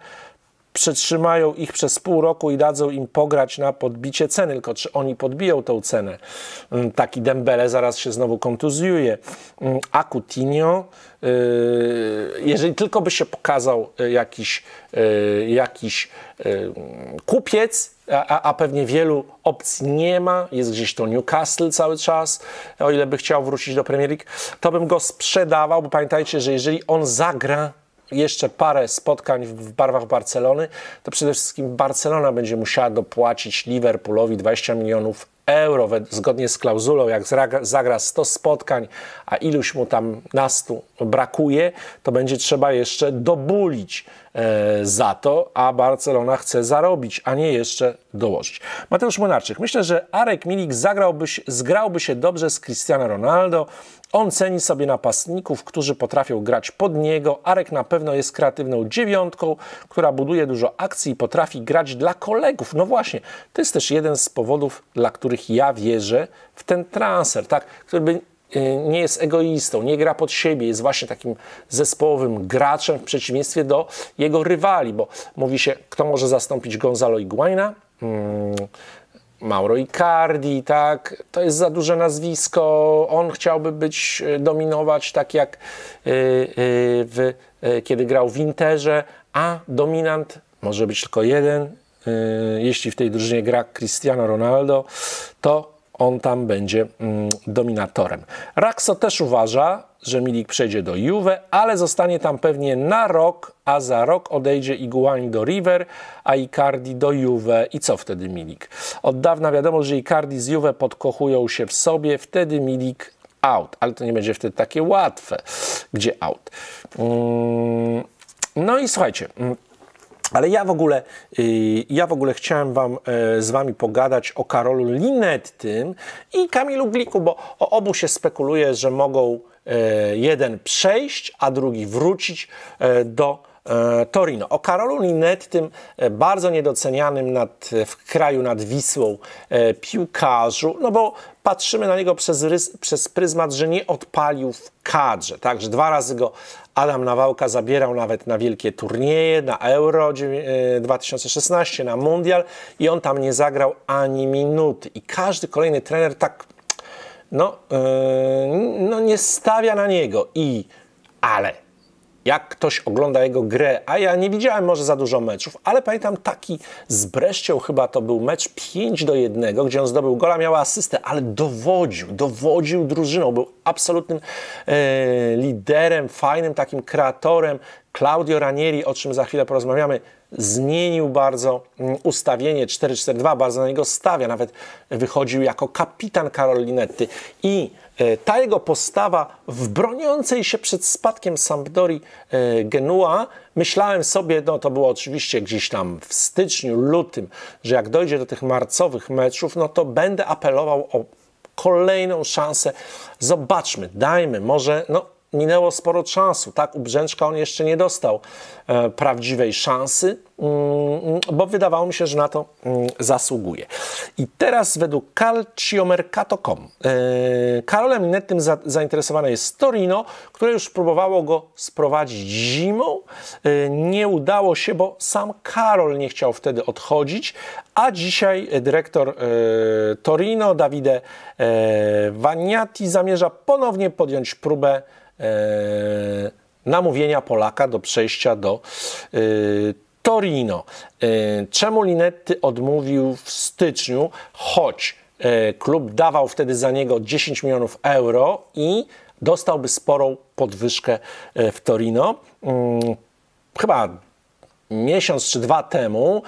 przetrzymają ich przez pół roku i dadzą im pograć na podbicie ceny, tylko czy oni podbiją tą cenę. Mm, taki Dembele zaraz się znowu kontuzjuje, mm, a Coutinho, y, jeżeli tylko by się pokazał y, jakiś, y, jakiś kupiec a, a pewnie wielu opcji nie ma. Jest gdzieś to Newcastle cały czas, o ile by chciał wrócić do Premier League, to bym go sprzedawał, bo pamiętajcie, że jeżeli on zagra jeszcze parę spotkań w barwach Barcelony, to przede wszystkim Barcelona będzie musiała dopłacić Liverpoolowi 20 milionów euro zgodnie z klauzulą, jak zagra 100 spotkań, a iluś mu tam nastu brakuje, to będzie trzeba jeszcze dobulić E, za to, a Barcelona chce zarobić, a nie jeszcze dołożyć. Mateusz Monarczyk, Myślę, że Arek Milik zagrałby, zgrałby się dobrze z Cristiano Ronaldo. On ceni sobie napastników, którzy potrafią grać pod niego. Arek na pewno jest kreatywną dziewiątką, która buduje dużo akcji i potrafi grać dla kolegów. No właśnie, to jest też jeden z powodów, dla których ja wierzę w ten transfer, tak? Który by Y, nie jest egoistą, nie gra pod siebie, jest właśnie takim zespołowym graczem w przeciwieństwie do jego rywali, bo mówi się, kto może zastąpić Gonzalo Iguaina? Hmm, Mauro Icardi, tak? To jest za duże nazwisko. On chciałby być, y, dominować tak jak y, w, kiedy grał w Interze, a dominant może być tylko jeden. Jeśli w tej drużynie gra Cristiano Ronaldo, to on tam będzie mm, dominatorem. Raxo też uważa, że Milik przejdzie do Juve, ale zostanie tam pewnie na rok, a za rok odejdzie Iguain do River, a Icardi do Juve. I co wtedy Milik? Od dawna wiadomo, że Icardi z Juve podkochują się w sobie, wtedy Milik out, ale to nie będzie wtedy takie łatwe, gdzie out. Mm, no i słuchajcie, mm, ale ja w ogóle, y, ja w ogóle chciałem wam, e, z wami pogadać o Karolu Linettym i Kamilu Gliku, bo o obu się spekuluje, że mogą e, jeden przejść, a drugi wrócić e, do E, Torino. O Karolu tym e, bardzo niedocenianym nad, e, w kraju nad Wisłą piłkarzu, no bo patrzymy na niego przez, rys, przez pryzmat, że nie odpalił w kadrze, także dwa razy go Adam Nawałka zabierał nawet na wielkie turnieje, na Euro 2016, na Mundial i on tam nie zagrał ani minuty. I każdy kolejny trener tak no, yy, no nie stawia na niego i ale jak ktoś ogląda jego grę, a ja nie widziałem może za dużo meczów, ale pamiętam taki z Breszcią chyba to był mecz 5 do 1, gdzie on zdobył gola, miał asystę, ale dowodził, dowodził drużyną, był absolutnym e, liderem, fajnym takim kreatorem. Claudio Ranieri, o czym za chwilę porozmawiamy, zmienił bardzo mm, ustawienie 4-4-2, bardzo na niego stawia, nawet wychodził jako kapitan Karolinetti i E, ta jego postawa w broniącej się przed spadkiem Sampdori e, Genua, myślałem sobie, no to było oczywiście gdzieś tam w styczniu, lutym, że jak dojdzie do tych marcowych meczów, no to będę apelował o kolejną szansę. Zobaczmy, dajmy, może, no minęło sporo czasu, tak? U Brzęczka on jeszcze nie dostał e, prawdziwej szansy, mm, bo wydawało mi się, że na to mm, zasługuje. I teraz według calciomercato.com e, Karolem Linettym za, zainteresowane jest Torino, które już próbowało go sprowadzić zimą. E, nie udało się, bo sam Karol nie chciał wtedy odchodzić, a dzisiaj dyrektor e, Torino, Davide e, Vaniati, zamierza ponownie podjąć próbę E, namówienia Polaka do przejścia do e, Torino. E, czemu Linetti odmówił w styczniu, choć klub dawał wtedy za niego 10 milionów euro i dostałby sporą podwyżkę w Torino. Mm, chyba miesiąc czy dwa temu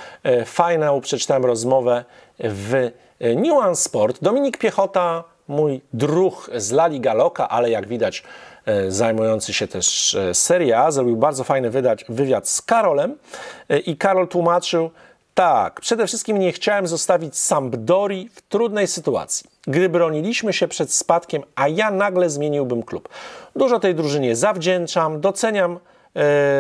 fajną przeczytałem rozmowę w Nuance Sport. Dominik Piechota, mój druh z La Liga Loka, ale jak widać E, zajmujący się też e, seria, zrobił bardzo fajny wydać, wywiad z Karolem e, i Karol tłumaczył, tak, przede wszystkim nie chciałem zostawić Sampdori w trudnej sytuacji. Gdy broniliśmy się przed spadkiem, a ja nagle zmieniłbym klub. Dużo tej drużynie zawdzięczam, doceniam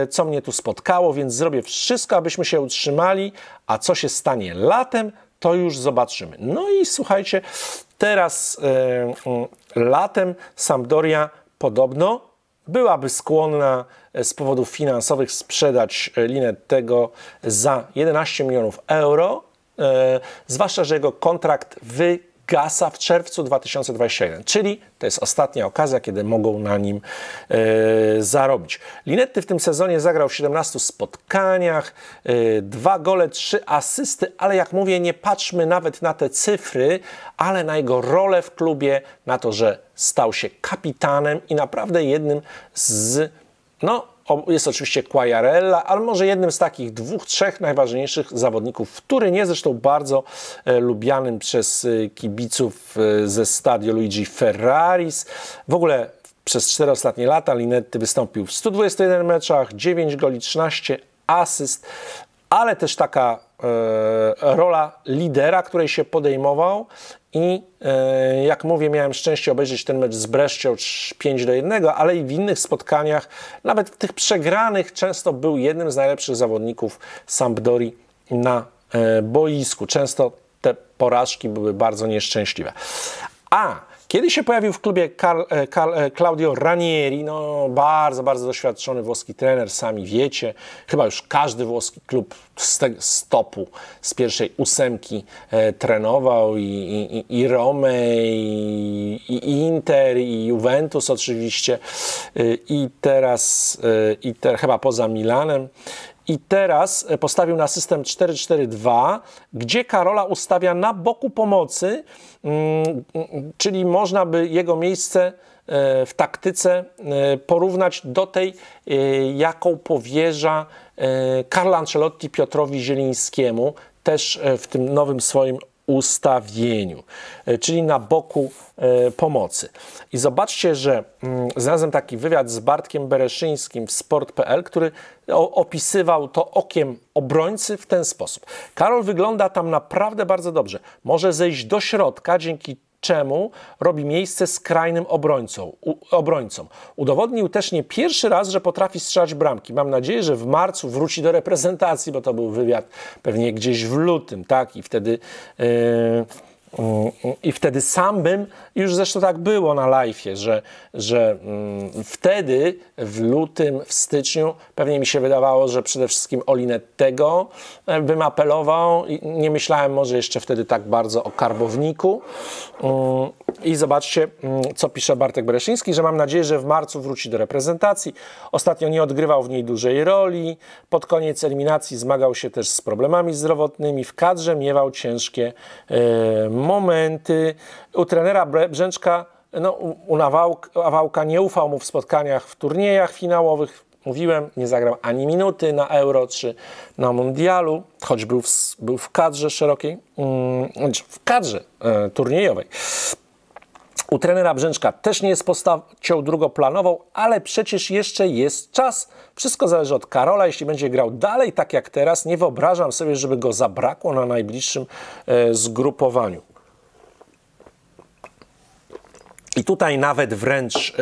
co mnie tu spotkało, więc zrobię wszystko, abyśmy się utrzymali, a co się stanie latem, to już zobaczymy. No i słuchajcie, teraz mm, latem Sampdoria podobno byłaby skłonna e, z powodów finansowych sprzedać e, tego za 11 milionów euro, e, zwłaszcza, że jego kontrakt wygasł gasa w czerwcu 2021, czyli to jest ostatnia okazja, kiedy mogą na nim e, zarobić. Linetty w tym sezonie zagrał w 17 spotkaniach, e, dwa gole, trzy asysty, ale jak mówię, nie patrzmy nawet na te cyfry, ale na jego rolę w klubie, na to, że stał się kapitanem i naprawdę jednym z no, jest oczywiście Quagliarella, ale może jednym z takich dwóch, trzech najważniejszych zawodników w Turynie, zresztą bardzo e, lubianym przez e, kibiców e, ze stadio Luigi Ferraris. W ogóle przez cztery ostatnie lata Linetti wystąpił w 121 meczach, 9 goli, 13 asyst, ale też taka e, rola lidera, której się podejmował i e, jak mówię, miałem szczęście obejrzeć ten mecz z Breszcią 5 do 1, ale i w innych spotkaniach, nawet w tych przegranych, często był jednym z najlepszych zawodników Sampdori na e, boisku. Często te porażki były bardzo nieszczęśliwe. A kiedy się pojawił w klubie Carl, Carl, e, e, Claudio Ranieri, no bardzo, bardzo doświadczony włoski trener, sami wiecie, chyba już każdy włoski klub z, tego z z pierwszej ósemki e, trenował i, i, i i, i, Inter, i Juventus oczywiście, e, i teraz, i te, chyba poza Milanem, i teraz e, postawił na system 4-4-2, gdzie Karola ustawia na boku pomocy, mm, mm, czyli można by jego miejsce e, w taktyce e, porównać do tej, jaką powierza Karl Ancelotti Piotrowi Zielińskiemu, też w tym nowym swoim ustawieniu, e, czyli na boku e, pomocy. I zobaczcie, że mm, znalazłem taki wywiad z Bartkiem Bereszyńskim w sport.pl, który opisywał to okiem obrońcy w ten sposób. Karol wygląda tam naprawdę bardzo dobrze. Może zejść do środka dzięki czemu robi miejsce skrajnym obrońcą, u, obrońcom. Udowodnił też nie pierwszy raz, że potrafi strzelać bramki. Mam nadzieję, że w marcu wróci do reprezentacji, bo to był wywiad pewnie gdzieś w lutym, tak? I wtedy. Yy i wtedy sam bym, już zresztą tak było na live, że, że mm, wtedy w lutym, w styczniu pewnie mi się wydawało, że przede wszystkim o tego e, bym apelował. Nie myślałem może jeszcze wtedy tak bardzo o karbowniku. I zobaczcie, mm, co pisze Bartek Bereszyński, że mam nadzieję, że w marcu wróci do reprezentacji. Ostatnio nie odgrywał w niej dużej roli. Pod koniec eliminacji zmagał się też z problemami zdrowotnymi. W kadrze miewał ciężkie e, momenty. U trenera Brzęczka no, u Nawałka nie ufał mu w spotkaniach, w turniejach finałowych. Mówiłem, nie zagrał ani minuty na Euro czy na Mundialu, choć był w, był w kadrze szerokiej, mm, znaczy w kadrze e, turniejowej. U trenera Brzęczka też nie jest postacią drugoplanową, ale przecież jeszcze jest czas. Wszystko zależy od Karola. Jeśli będzie grał dalej tak jak teraz, nie wyobrażam sobie, żeby go zabrakło na najbliższym e, zgrupowaniu. I tutaj nawet wręcz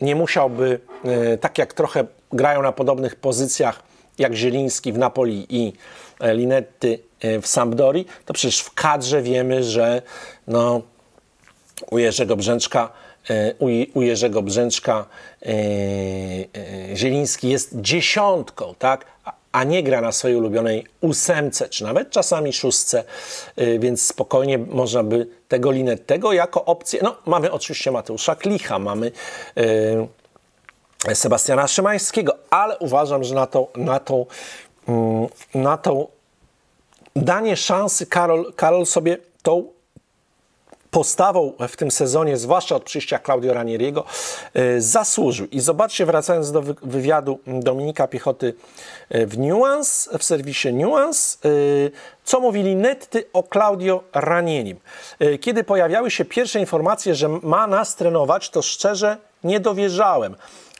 e, nie musiałby, e, tak jak trochę grają na podobnych pozycjach, jak Zieliński w Napoli i e, Linetti e, w Sampdori, to przecież w kadrze wiemy, że no, u Jerzego Brzęczka, e, u Jerzego Brzęczka e, e, Zieliński jest dziesiątką, tak? a nie gra na swojej ulubionej ósemce, czy nawet czasami szóstce, więc spokojnie można by tego Linettego jako opcję, no mamy oczywiście Mateusza Klicha, mamy Sebastiana Szymańskiego, ale uważam, że na tą, na tą, mm, na tą danie szansy Karol, Karol sobie tą postawą w tym sezonie, zwłaszcza od przyjścia Claudio Ranieriego, e, zasłużył. I zobaczcie, wracając do wywiadu Dominika Piechoty e, w Nuance, w serwisie Nuance, e, co mówili netty o Claudio Ranierim. Kiedy pojawiały się pierwsze informacje, że ma nas trenować, to szczerze nie dowierzałem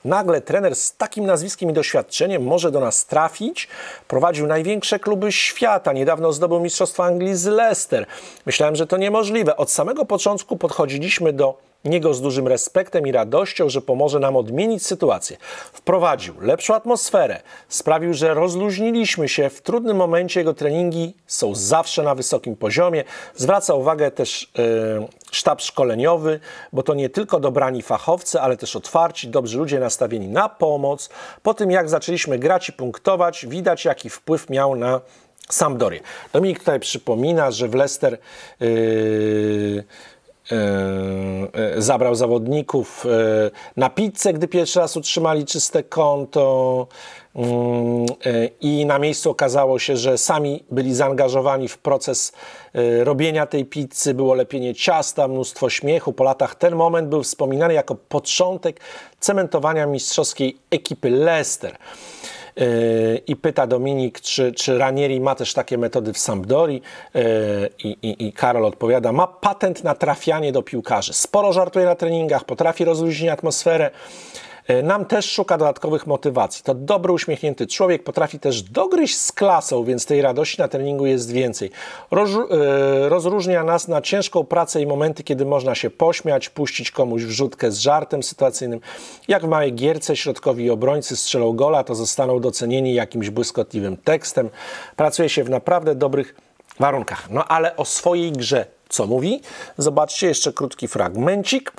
nagle trener z takim nazwiskiem i doświadczeniem może do nas trafić. Prowadził największe kluby świata, niedawno zdobył Mistrzostwo Anglii z Leicester. Myślałem, że to niemożliwe. Od samego początku podchodziliśmy do niego z dużym respektem i radością, że pomoże nam odmienić sytuację. Wprowadził lepszą atmosferę, sprawił, że rozluźniliśmy się. W trudnym momencie jego treningi są zawsze na wysokim poziomie. Zwraca uwagę też yy, sztab szkoleniowy, bo to nie tylko dobrani fachowcy, ale też otwarci, dobrzy ludzie nastawieni na pomoc. Po tym, jak zaczęliśmy grać i punktować, widać, jaki wpływ miał na Sampdorię. Dominik tutaj przypomina, że w Leicester yy, Yy, zabrał zawodników yy, na pizzę, gdy pierwszy raz utrzymali czyste konto. Mm, e, I na miejscu okazało się, że sami byli zaangażowani w proces e, robienia tej pizzy, było lepienie ciasta, mnóstwo śmiechu. Po latach ten moment był wspominany jako początek cementowania mistrzowskiej ekipy Leicester. E, I pyta Dominik, czy, czy Ranieri ma też takie metody w Sampdori? I, i, I Karol odpowiada, ma patent na trafianie do piłkarzy. Sporo żartuje na treningach, potrafi rozluźnić atmosferę. E, nam też szuka dodatkowych motywacji. To dobry, uśmiechnięty człowiek, potrafi też dogryźć z klasą, więc tej radości na treningu jest więcej. E, rozróżnia nas na ciężką pracę i momenty, kiedy można się pośmiać, puścić komuś wrzutkę z żartem sytuacyjnym. Jak w małej gierce środkowi obrońcy strzelą gola, to zostaną docenieni jakimś błyskotliwym tekstem. Pracuje się w naprawdę dobrych warunkach. No ale o swojej grze co mówi? Zobaczcie jeszcze krótki fragmencik.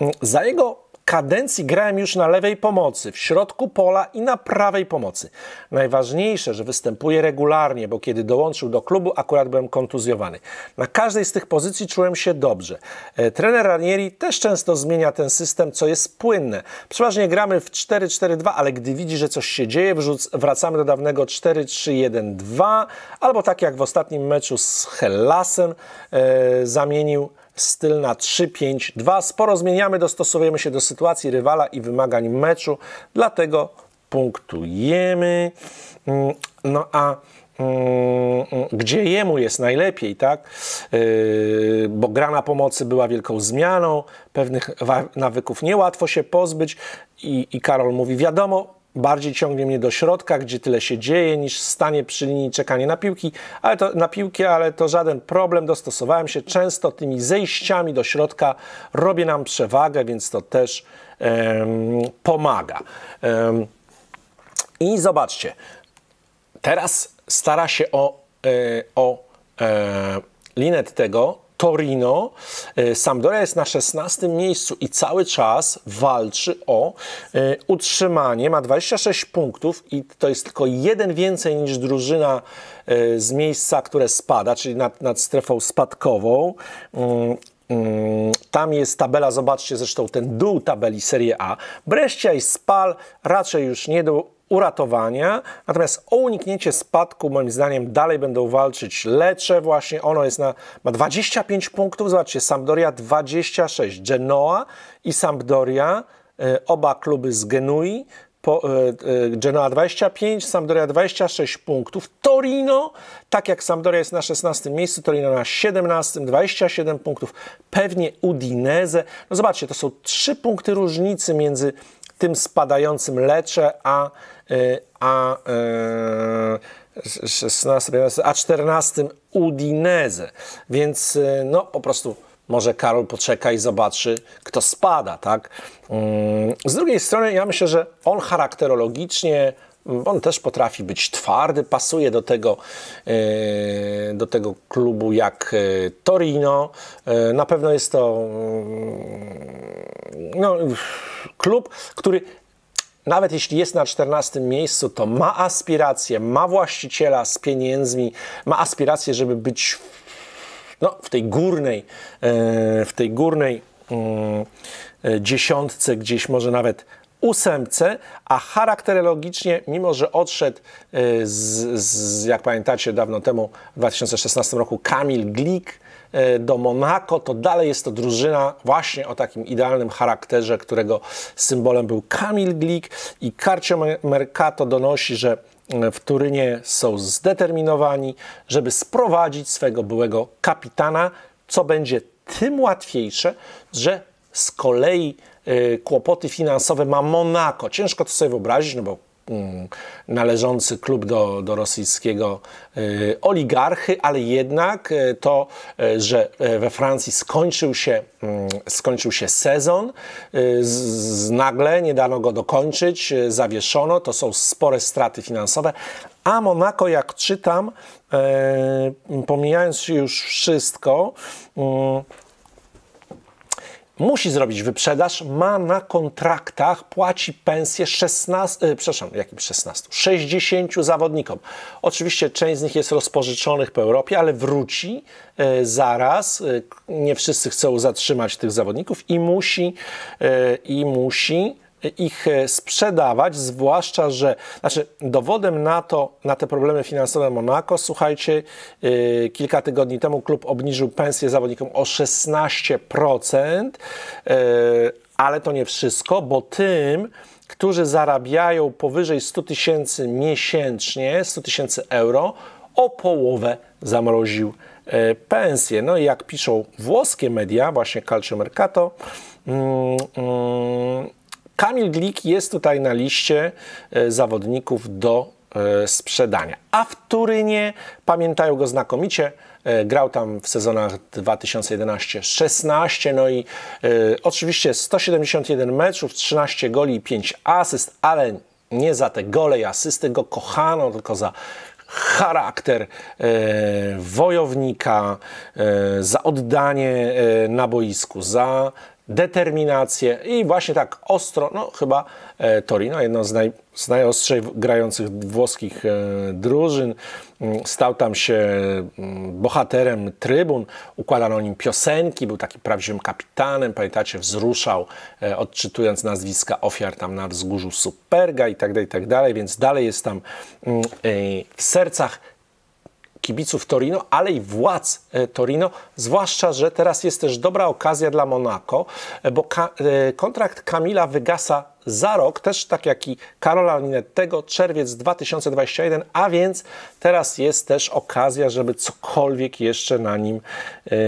Mm, za jego kadencji grałem już na lewej pomocy, w środku pola i na prawej pomocy. Najważniejsze, że występuję regularnie, bo kiedy dołączył do klubu, akurat byłem kontuzjowany. Na każdej z tych pozycji czułem się dobrze. E, trener Ranieri też często zmienia ten system, co jest płynne. Przeważnie gramy w 4-4-2, ale gdy widzi, że coś się dzieje, wracamy do dawnego 4-3-1-2, albo tak jak w ostatnim meczu z Hellasem e, zamienił styl na 3-5-2. Sporo zmieniamy, dostosowujemy się do sytuacji rywala i wymagań meczu, dlatego punktujemy. Mm, no a mm, mm, gdzie jemu jest najlepiej, tak? Yy, bo gra na pomocy była wielką zmianą, pewnych nawyków niełatwo się pozbyć i, i Karol mówi, wiadomo, bardziej ciągnie mnie do środka, gdzie tyle się dzieje, niż stanie przy linii czekanie na piłki, ale to, na piłki, ale to żaden problem, dostosowałem się, często tymi zejściami do środka robię nam przewagę, więc to też um, pomaga. Um, I zobaczcie, teraz stara się o, e, o e, linet tego Torino. E, Sampdoria jest na 16 miejscu i cały czas walczy o e, utrzymanie. Ma 26 punktów i to jest tylko jeden więcej niż drużyna e, z miejsca, które spada, czyli nad, nad strefą spadkową. Mm, mm, tam jest tabela, zobaczcie zresztą ten dół tabeli Serie A. Brescia i Spal raczej już nie do uratowania. Natomiast o uniknięcie spadku, moim zdaniem, dalej będą walczyć Lecze, właśnie ono jest na, ma 25 punktów, zobaczcie, Sampdoria 26, Genoa i Sampdoria, e, oba kluby z Genui, po, y, Genoa 25, Sampdoria 26 punktów. Torino, tak jak Sampdoria jest na 16 miejscu, Torino na 17, 27 punktów. Pewnie Udinese. No zobaczcie, to są trzy punkty różnicy między tym spadającym Lecze a E, a, e, a 14 Udineze. Więc e, no po prostu może Karol poczeka i zobaczy, kto spada, tak? Mm, z drugiej strony ja myślę, że on charakterologicznie mm, on też potrafi być twardy, pasuje do tego, do tego klubu jak Torino. Na pewno jest to mm, no, klub, który nawet jeśli jest na 14 miejscu, to ma aspiracje, ma właściciela z pieniędzmi, ma aspiracje, żeby być no, w tej górnej, e, w tej górnej mm, e, dziesiątce, gdzieś może nawet ósemce, a charakterologicznie, mimo że odszedł e, z, z, jak pamiętacie dawno temu, w 2016 roku Kamil Glik, E, do Monaco, to dalej jest to drużyna właśnie o takim idealnym charakterze, którego symbolem był Kamil Glik i Carcio Mercato donosi, że e, w Turynie są zdeterminowani, żeby sprowadzić swego byłego kapitana, co będzie tym łatwiejsze, że z kolei e, kłopoty finansowe ma Monaco. Ciężko to sobie wyobrazić, no bo Mm, należący klub do, do rosyjskiego y, oligarchy, ale jednak y, to, y, że we Francji skończył się, mm, skończył się sezon, z, z nagle nie dano go dokończyć, zawieszono, to są spore straty finansowe, a Monako, jak czytam, pomijając już wszystko, mm, musi zrobić wyprzedaż, ma na kontraktach, płaci pensję 16, yy, e, przepraszam, jakim 16, 60 zawodnikom. Oczywiście część z nich jest rozpożyczonych po Europie, ale wróci yy, zaraz. Yy, nie wszyscy chcą zatrzymać tych zawodników i musi, i musi ich e, sprzedawać, zwłaszcza, że znaczy dowodem na to, na te problemy finansowe Monako, słuchajcie, yy, kilka tygodni temu klub obniżył pensję zawodnikom o 16%, yy, e, ale to nie wszystko, bo tym, którzy zarabiają powyżej 100 tysięcy miesięcznie, 100 tysięcy euro, o połowę zamroził pensję. No i jak piszą włoskie media, właśnie Calcio Mercato, mm, mm, Kamil Glik jest tutaj na liście e, zawodników do e, sprzedania. A w Turynie pamiętają go znakomicie. E, grał tam w sezonach 2011-16, no i oczywiście 171 meczów, 13 goli i 5 asyst, ale nie za te gole i asysty go kochano, tylko za charakter wojownika, za oddanie na boisku, za determinację i właśnie tak ostro, no chyba e, Torino, jedno z, naj, z najostrzej grających włoskich e, drużyn, stał tam się bohaterem trybun, układano o nim piosenki, był takim prawdziwym kapitanem, pamiętacie, wzruszał, e, odczytując nazwiska ofiar tam na wzgórzu Superga i tak dalej, i tak dalej, więc dalej jest tam e, w sercach kibiców Torino, ale i władz e, Torino, zwłaszcza, że teraz jest też dobra okazja dla Monako, e, bo e, kontrakt Kamila wygasa za rok, też tak jak i Karola tego czerwiec 2021, a więc teraz jest też okazja, żeby cokolwiek jeszcze na nim yy,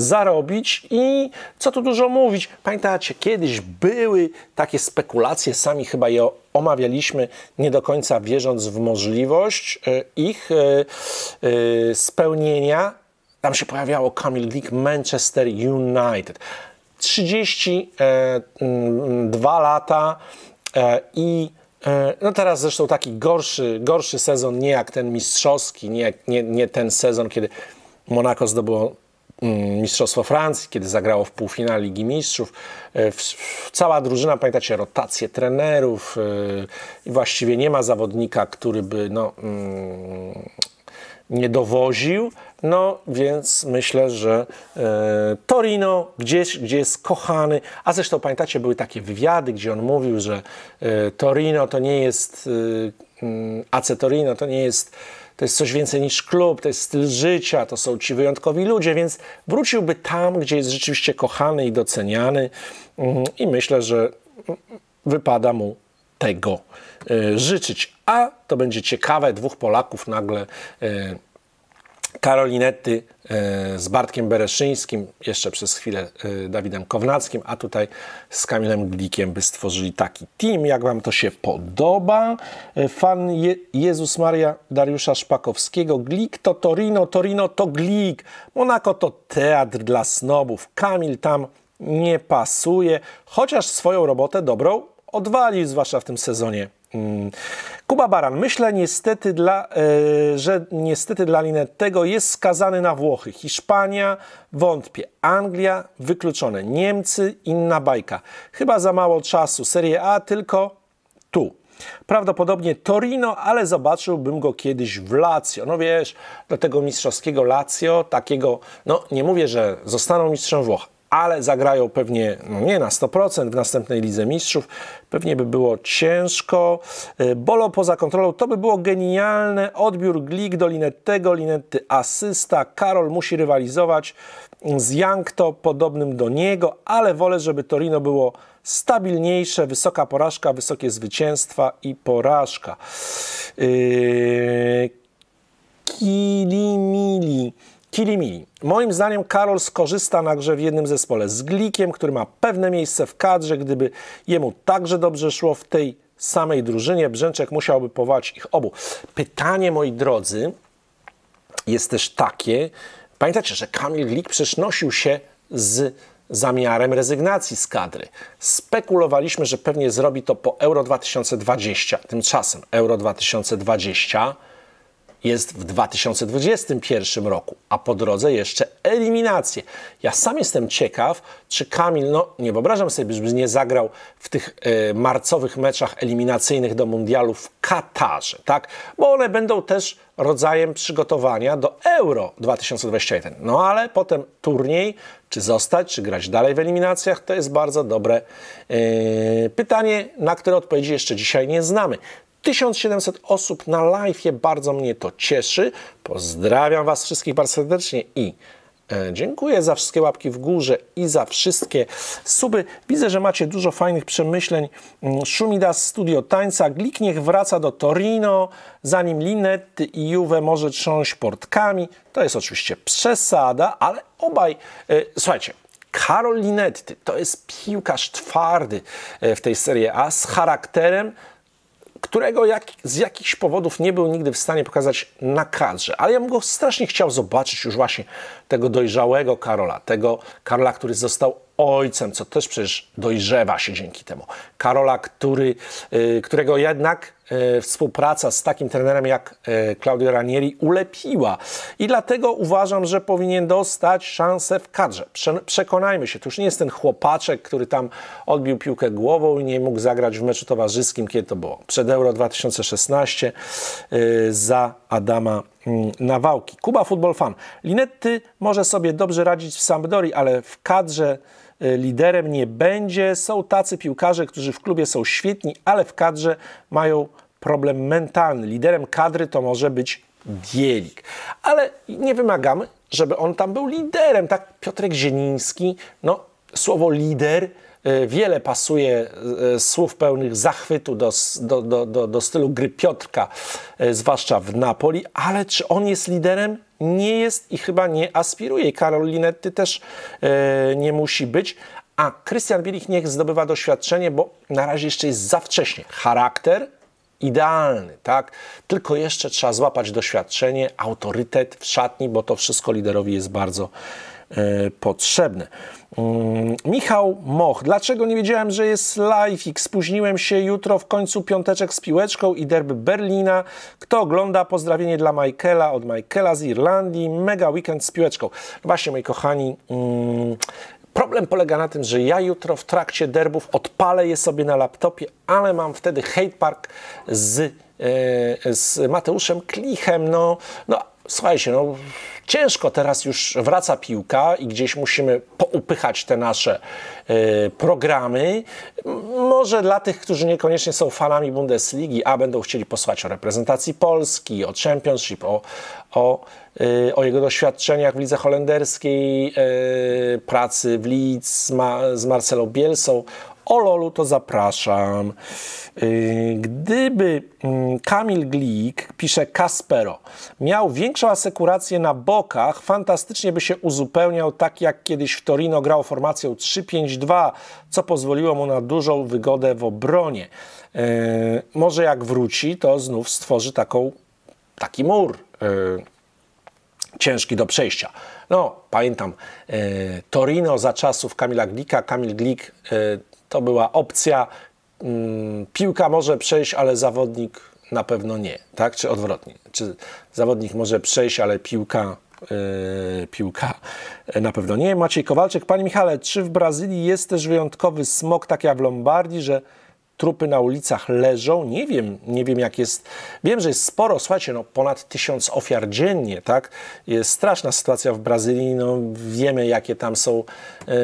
zarobić i co tu dużo mówić, pamiętacie, kiedyś były takie spekulacje, sami chyba je omawialiśmy, nie do końca wierząc w możliwość yy, ich yy, spełnienia, tam się pojawiało Kamil League Manchester United. 32 e, mm, lata e, i e, no teraz zresztą taki gorszy, gorszy sezon, nie jak ten mistrzowski, nie, nie, nie ten sezon, kiedy Monaco zdobyło mm, Mistrzostwo Francji, kiedy zagrało w półfinale Ligi Mistrzów. Cała drużyna, pamiętacie, rotację trenerów i właściwie nie ma zawodnika, który by no, mm, nie dowoził, no więc myślę, że e, Torino gdzieś, gdzie jest kochany, a zresztą pamiętacie, były takie wywiady, gdzie on mówił, że e, Torino to nie jest, e, mm, AC Torino to nie jest, to jest coś więcej niż klub, to jest styl życia, to są ci wyjątkowi ludzie, więc wróciłby tam, gdzie jest rzeczywiście kochany i doceniany mm, i myślę, że mm, wypada mu tego e, życzyć. A to będzie ciekawe, dwóch Polaków nagle e, Karolinety e, z Bartkiem Bereszyńskim, jeszcze przez chwilę e, Dawidem Kownackim, a tutaj z Kamilem Glikiem by stworzyli taki team. Jak Wam to się podoba? E, fan Je Jezus Maria Dariusza Szpakowskiego. Glik to Torino, Torino to Glik. Monako to teatr dla snobów. Kamil tam nie pasuje, chociaż swoją robotę dobrą odwalił, zwłaszcza w tym sezonie Mm. Kuba Baran, myślę niestety, dla, e, że niestety dla tego jest skazany na Włochy. Hiszpania wątpię, Anglia wykluczone, Niemcy inna bajka. Chyba za mało czasu, Serie A tylko tu. Prawdopodobnie Torino, ale zobaczyłbym go kiedyś w Lazio. No wiesz, do tego mistrzowskiego Lazio, takiego, no nie mówię, że zostaną mistrzem Włoch, ale zagrają pewnie no nie na 100% w następnej Lidze Mistrzów. Pewnie by było ciężko. Y, Bolo poza kontrolą, to by było genialne. Odbiór Glik do Linettego, Linetty asysta. Karol musi rywalizować z Jankto podobnym do niego, ale wolę, żeby Torino było stabilniejsze, wysoka porażka, wysokie zwycięstwa i porażka. Yy... Kilimili. Kilimili. Moim zdaniem Karol skorzysta na grze w jednym zespole z Glikiem, który ma pewne miejsce w kadrze. Gdyby jemu także dobrze szło w tej samej drużynie, Brzęczek musiałby powołać ich obu. Pytanie, moi drodzy, jest też takie. Pamiętacie, że Kamil Glik przesznosił się z zamiarem rezygnacji z kadry. Spekulowaliśmy, że pewnie zrobi to po Euro 2020. Tymczasem Euro 2020 jest w 2021 roku, a po drodze jeszcze eliminacje. Ja sam jestem ciekaw, czy Kamil, no nie wyobrażam sobie, żeby nie zagrał w tych y, marcowych meczach eliminacyjnych do mundialu w Katarze, tak? Bo one będą też rodzajem przygotowania do Euro 2021. No ale potem turniej, czy zostać, czy grać dalej w eliminacjach, to jest bardzo dobre e, pytanie, na które odpowiedzi jeszcze dzisiaj nie znamy. 1700 osób na live. Bardzo mnie to cieszy. Pozdrawiam Was wszystkich bardzo serdecznie i e, Dziękuję za wszystkie łapki w górze i za wszystkie suby. Widzę, że macie dużo fajnych przemyśleń. Mm, Szumidas Studio Tańca. Glik niech wraca do Torino, zanim Linetty i Juve może trząść portkami. To jest oczywiście przesada, ale obaj... E, słuchajcie, Karol to jest piłkarz twardy e, w tej serii A z charakterem, którego jak, z jakichś powodów nie był nigdy w stanie pokazać na kadrze. Ale ja bym go strasznie chciał zobaczyć już właśnie tego dojrzałego Karola, tego Karola, który został ojcem, co też przecież dojrzewa się dzięki temu. Karola, który, y, którego jednak E, współpraca z takim trenerem jak e, Claudio Ranieri ulepiła. I dlatego uważam, że powinien dostać szansę w kadrze. Przekonajmy się, to już nie jest ten chłopaczek, który tam odbił piłkę głową i nie mógł zagrać w meczu towarzyskim, kiedy to było. Przed Euro 2016 e, za Adama mm, Nawałki. Kuba Football Fan. Linetty może sobie dobrze radzić w Sampdori, ale w kadrze Y, liderem nie będzie. Są tacy piłkarze, którzy w klubie są świetni, ale w kadrze mają problem mentalny. Liderem kadry to może być Bielik. Ale nie wymagamy, żeby on tam był liderem. Tak, Piotrek Zieliński, no słowo lider – E, wiele pasuje e, słów pełnych zachwytu do, do, do, do, do stylu gry Piotrka, e, zwłaszcza w Napoli, ale czy on jest liderem? Nie jest i chyba nie aspiruje. Karol Linetti też nie musi być, a Krystian Bielich niech zdobywa doświadczenie, bo na razie jeszcze jest za wcześnie. Charakter idealny, tak? Tylko jeszcze trzeba złapać doświadczenie, autorytet w szatni, bo to wszystko liderowi jest bardzo E, potrzebne. Mm, Michał Moch. Dlaczego nie wiedziałem, że jest live? Spóźniłem się jutro w końcu piąteczek z piłeczką i derby Berlina. Kto ogląda? Pozdrawienie dla Michaela od Michaela z Irlandii. Mega weekend z piłeczką. Właśnie, moi kochani, mm, Problem polega na tym, że ja jutro w trakcie derbów odpalę je sobie na laptopie, ale mam wtedy hate park z, e, z Mateuszem Klichem. No, no słuchajcie, no ciężko teraz już wraca piłka i gdzieś musimy poupychać te nasze y, programy. Może dla tych, którzy niekoniecznie są fanami Bundesligi, a będą chcieli posłuchać o reprezentacji Polski, o Championship, o, o Y, o jego doświadczeniach w lidze holenderskiej, y, pracy w Leeds z Marcelo Bielsą. O Lolu to zapraszam. Y, gdyby mm, Kamil Glik, pisze Kaspero, miał większą asekurację na bokach, fantastycznie by się uzupełniał, tak jak kiedyś w Torino grał formacją 3-5-2, co pozwoliło mu na dużą wygodę w obronie. Może jak wróci, to znów stworzy taką, taki mur ciężki do przejścia. No, pamiętam, e, Torino za czasów Kamila Glika. Kamil Glik e, to była opcja, mm, piłka może przejść, ale zawodnik na pewno nie, tak? Czy odwrotnie, czy zawodnik może przejść, ale piłka Yy, piłka na pewno nie. Maciej Kowalczyk. Panie Michale, czy w Brazylii jest też wyjątkowy smog, tak jak w Lombardii, że trupy na ulicach leżą. Nie wiem, nie wiem jak jest. Wiem, że jest sporo, słuchajcie, no ponad tysiąc ofiar dziennie, tak? Jest straszna sytuacja w Brazylii, no wiemy jakie tam są e,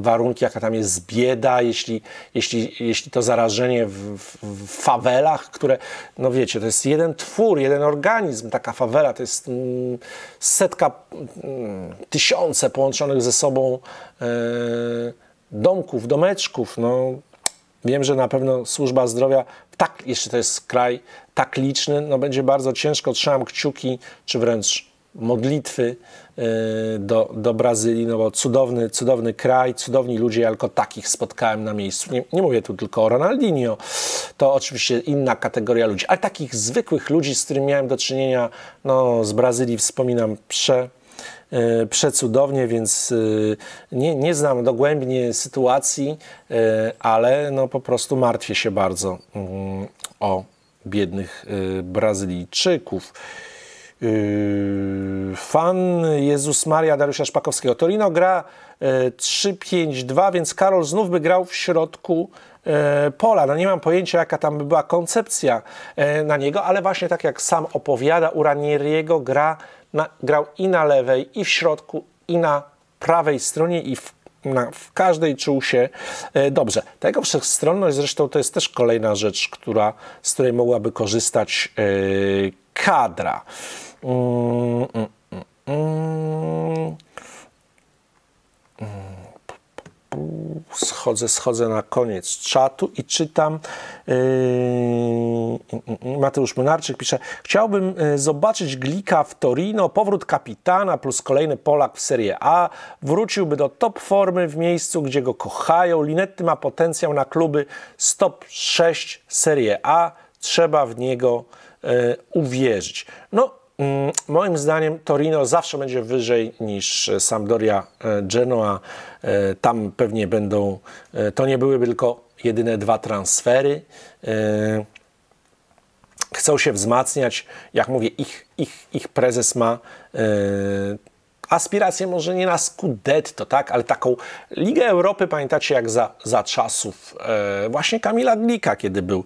warunki, jaka tam jest bieda, jeśli, jeśli, jeśli to zarażenie w, w, w, fawelach, które, no wiecie, to jest jeden twór, jeden organizm, taka fawela, to jest mm, setka, mm, tysiące połączonych ze sobą e, domków, domeczków, no Wiem, że na pewno służba zdrowia, tak, jeśli to jest kraj tak liczny, no będzie bardzo ciężko. Trzymam kciuki, czy wręcz modlitwy e, do, do Brazylii, no bo cudowny, cudowny kraj, cudowni ludzie, ja tylko takich spotkałem na miejscu. Nie, nie, mówię tu tylko o Ronaldinho, to oczywiście inna kategoria ludzi, ale takich zwykłych ludzi, z którymi miałem do czynienia, no z Brazylii wspominam prze, E, przecudownie, więc e, nie, nie znam dogłębnie sytuacji, e, ale no po prostu martwię się bardzo mm, o biednych Brazylijczyków. Fan Jezus Maria Dariusza Szpakowskiego. Torino gra 3-5-2, więc Karol znów by grał w środku E, pola. No nie mam pojęcia, jaka tam by była koncepcja e, na niego, ale właśnie tak jak sam opowiada, Uranieriego gra na, grał i na lewej, i w środku, i na prawej stronie, i w na, w każdej czuł się e, dobrze. Ta jego wszechstronność zresztą to jest też kolejna rzecz, która, z której mogłaby korzystać yy, kadra. Mm, mm, mm, mm. mm schodzę, schodzę na koniec czatu i czytam. Yy, Mateusz Młynarczyk pisze: Chciałbym y, zobaczyć Glika w Torino, powrót kapitana plus kolejny Polak w Serie A. Wróciłby do top formy w miejscu, gdzie go kochają. Linetty ma potencjał na kluby stop 6 Serie A. Trzeba w niego y, uwierzyć. No, Mm, moim zdaniem Torino zawsze będzie wyżej niż e, Sampdoria e, Genoa. E, tam pewnie będą, to nie byłyby tylko jedyne dwa transfery. Chcą się wzmacniać. Jak mówię, ich, ich, ich prezes ma aspirację może nie na Scudetto, tak, ale taką Ligę Europy, pamiętacie jak za, za czasów e, właśnie Kamila Glika, kiedy był e,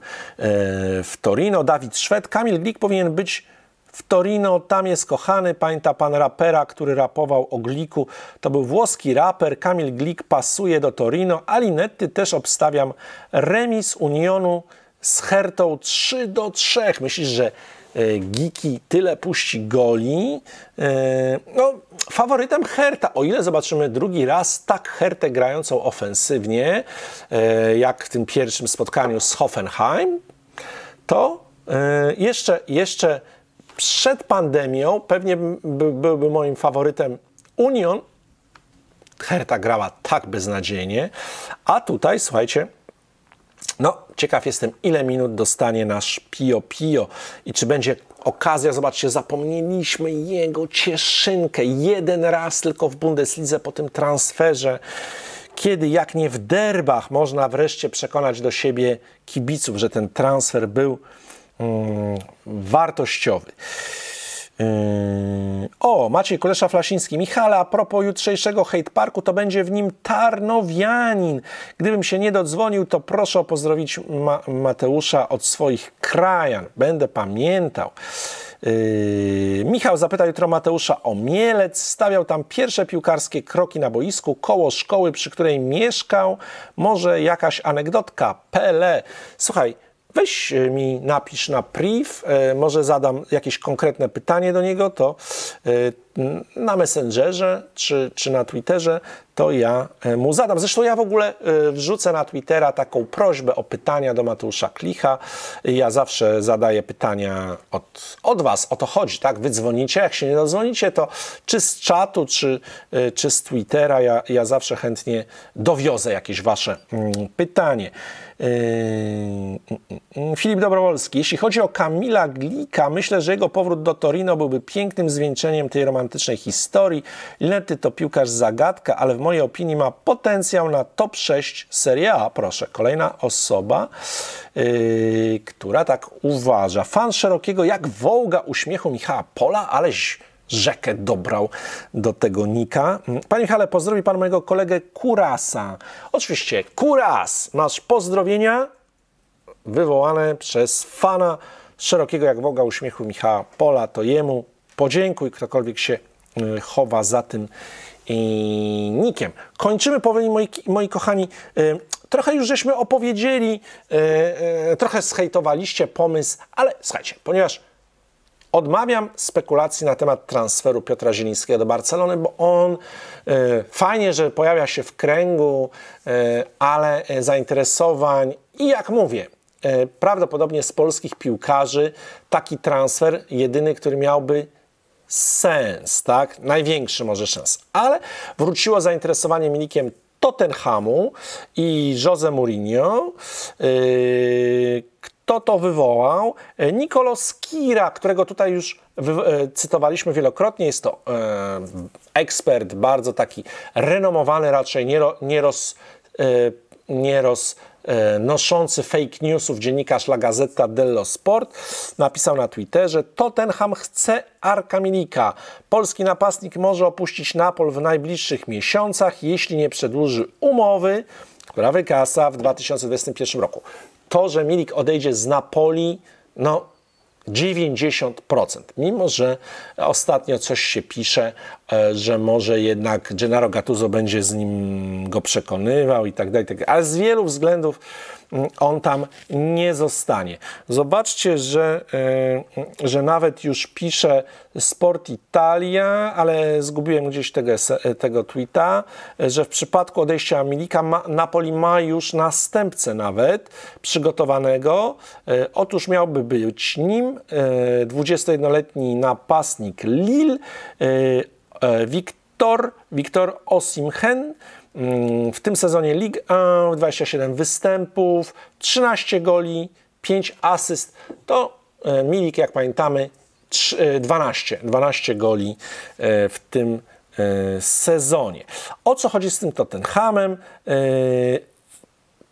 w Torino, Dawid Szwed. Kamil Glik powinien być w Torino, tam jest kochany, pamięta pan rapera, który rapował o Gliku, to był włoski raper, Kamil Glik pasuje do Torino, a Linetti też obstawiam remis Unionu z Hertą 3 do 3. Myślisz, że e, Giki tyle puści goli. E, no, faworytem Herta, o ile zobaczymy drugi raz tak Hertę grającą ofensywnie, e, jak w tym pierwszym spotkaniu z Hoffenheim, to jeszcze, jeszcze przed pandemią pewnie by, byłby moim faworytem Union. Herta grała tak beznadziejnie, a tutaj, słuchajcie, no, ciekaw jestem, ile minut dostanie nasz Pio Pio i czy będzie okazja, zobaczcie, zapomnieliśmy jego cieszynkę jeden raz tylko w Bundeslidze po tym transferze. Kiedy, jak nie w derbach, można wreszcie przekonać do siebie kibiców, że ten transfer był Mm, wartościowy. Mm, o, Maciej Kulesza Flasiński. Michale, a propos jutrzejszego hate parku, to będzie w nim Tarnowianin. Gdybym się nie dodzwonił, to proszę pozdrowić Ma Mateusza od swoich krajan. Będę pamiętał. Yy, Michał zapytał jutro Mateusza o Mielec. Stawiał tam pierwsze piłkarskie kroki na boisku koło szkoły, przy której mieszkał. Może jakaś anegdotka? Pele. Słuchaj, weź e, mi napisz na priv, e, może zadam jakieś konkretne pytanie do niego, to e, na Messengerze czy, czy na Twitterze, to ja mu zadam. Zresztą ja w ogóle wrzucę na Twittera taką prośbę o pytania do Mateusza Klicha. Ja zawsze zadaję pytania od, od Was, o to chodzi, tak? Wy dzwonicie, jak się nie dzwonicie, to czy z czatu, czy, czy z Twittera ja, ja zawsze chętnie dowiozę jakieś Wasze mm, pytanie. Yy, yy, yy, Filip Dobrowolski. Jeśli chodzi o Kamila Glika, myślę, że jego powrót do Torino byłby pięknym zwieńczeniem tej romantycznej historii. Lety to piłkarz zagadka, ale w mojej opinii ma potencjał na top 6 Serie A. Proszę, kolejna osoba, yy, która tak uważa. Fan szerokiego jak wołga uśmiechu Michała Pola, aleś rzekę dobrał do tego Nika. Panie Michale, pozdrowi pan mojego kolegę Kurasa. Oczywiście, Kuras, masz pozdrowienia wywołane przez fana szerokiego jak woga uśmiechu Michała Pola, to jemu podziękuj, ktokolwiek się y, chowa za tym nikiem. Kończymy powoli, moi, moi kochani. Y, trochę już żeśmy opowiedzieli, y, trochę zhejtowaliście pomysł, ale słuchajcie, ponieważ Odmawiam spekulacji na temat transferu Piotra Zielińskiego do Barcelony, bo on e, fajnie, że pojawia się w kręgu, e, ale e, zainteresowań i jak mówię, prawdopodobnie z polskich piłkarzy taki transfer jedyny, który miałby sens, tak? Największy może szans. Ale wróciło zainteresowanie Milikiem Tottenhamu i Jose Mourinho, kto to wywołał. E, Nikolos Kira, którego tutaj już e, cytowaliśmy wielokrotnie, jest to e, ekspert, bardzo taki renomowany, raczej nie, ro, nie roz... E, nie roz e, noszący fake newsów dziennikarz La Gazzetta dello Sport napisał na Twitterze Tottenham chce Arkamilika. Polski napastnik może opuścić Napol w najbliższych miesiącach, jeśli nie przedłuży umowy, która wykasa w 2021 roku to, że Milik odejdzie z Napoli, no 90%. Mimo, że ostatnio coś się pisze, e, że może jednak Gennaro Gattuso będzie z nim go przekonywał i tak dalej, tak ale z wielu względów on tam nie zostanie. Zobaczcie, że, e, że nawet już pisze Sport Italia, ale zgubiłem gdzieś tego, tego tweeta, że w przypadku odejścia Milika Napoli ma już następcę nawet przygotowanego. E, otóż miałby być nim 21-letni e, napastnik Lille, Wiktor Wiktor Osimhen, Mm, w tym sezonie Ligue 1 27 występów, 13 goli, 5 asyst. To e, Milik, jak pamiętamy, 12, 12 e, goli e, w tym sezonie. O co chodzi z tym Tottenhamem?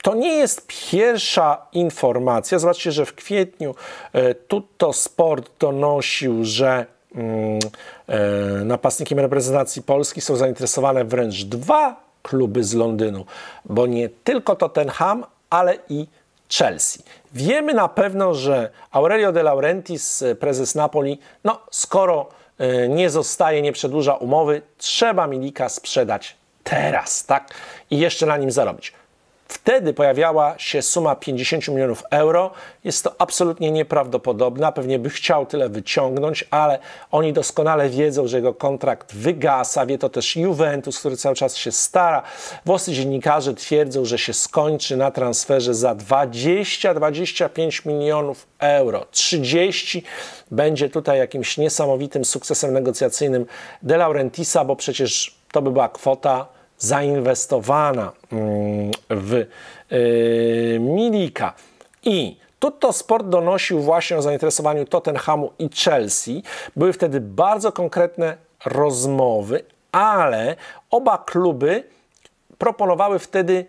To nie jest pierwsza informacja. Zobaczcie, że w kwietniu Tutto Sport donosił, że mm, napastnikiem reprezentacji Polski są zainteresowane wręcz dwa kluby z Londynu, bo nie tylko Tottenham, ale i Chelsea. Wiemy na pewno, że Aurelio De Laurentiis, e, prezes Napoli, no skoro e, nie zostaje, nie przedłuża umowy, trzeba Milika sprzedać teraz, tak? I jeszcze na nim zarobić. Wtedy pojawiała się suma 50 milionów euro. Jest to absolutnie nieprawdopodobne. Pewnie by chciał tyle wyciągnąć, ale oni doskonale wiedzą, że jego kontrakt wygasa. Wie to też Juventus, który cały czas się stara. Włoscy dziennikarze twierdzą, że się skończy na transferze za 20-25 milionów euro. 30 będzie tutaj jakimś niesamowitym sukcesem negocjacyjnym De Laurentisa, bo przecież to by była kwota zainwestowana mm, w y, Milika. I Tutto Sport donosił właśnie o zainteresowaniu Tottenhamu i Chelsea. Były wtedy bardzo konkretne rozmowy, ale oba kluby proponowały wtedy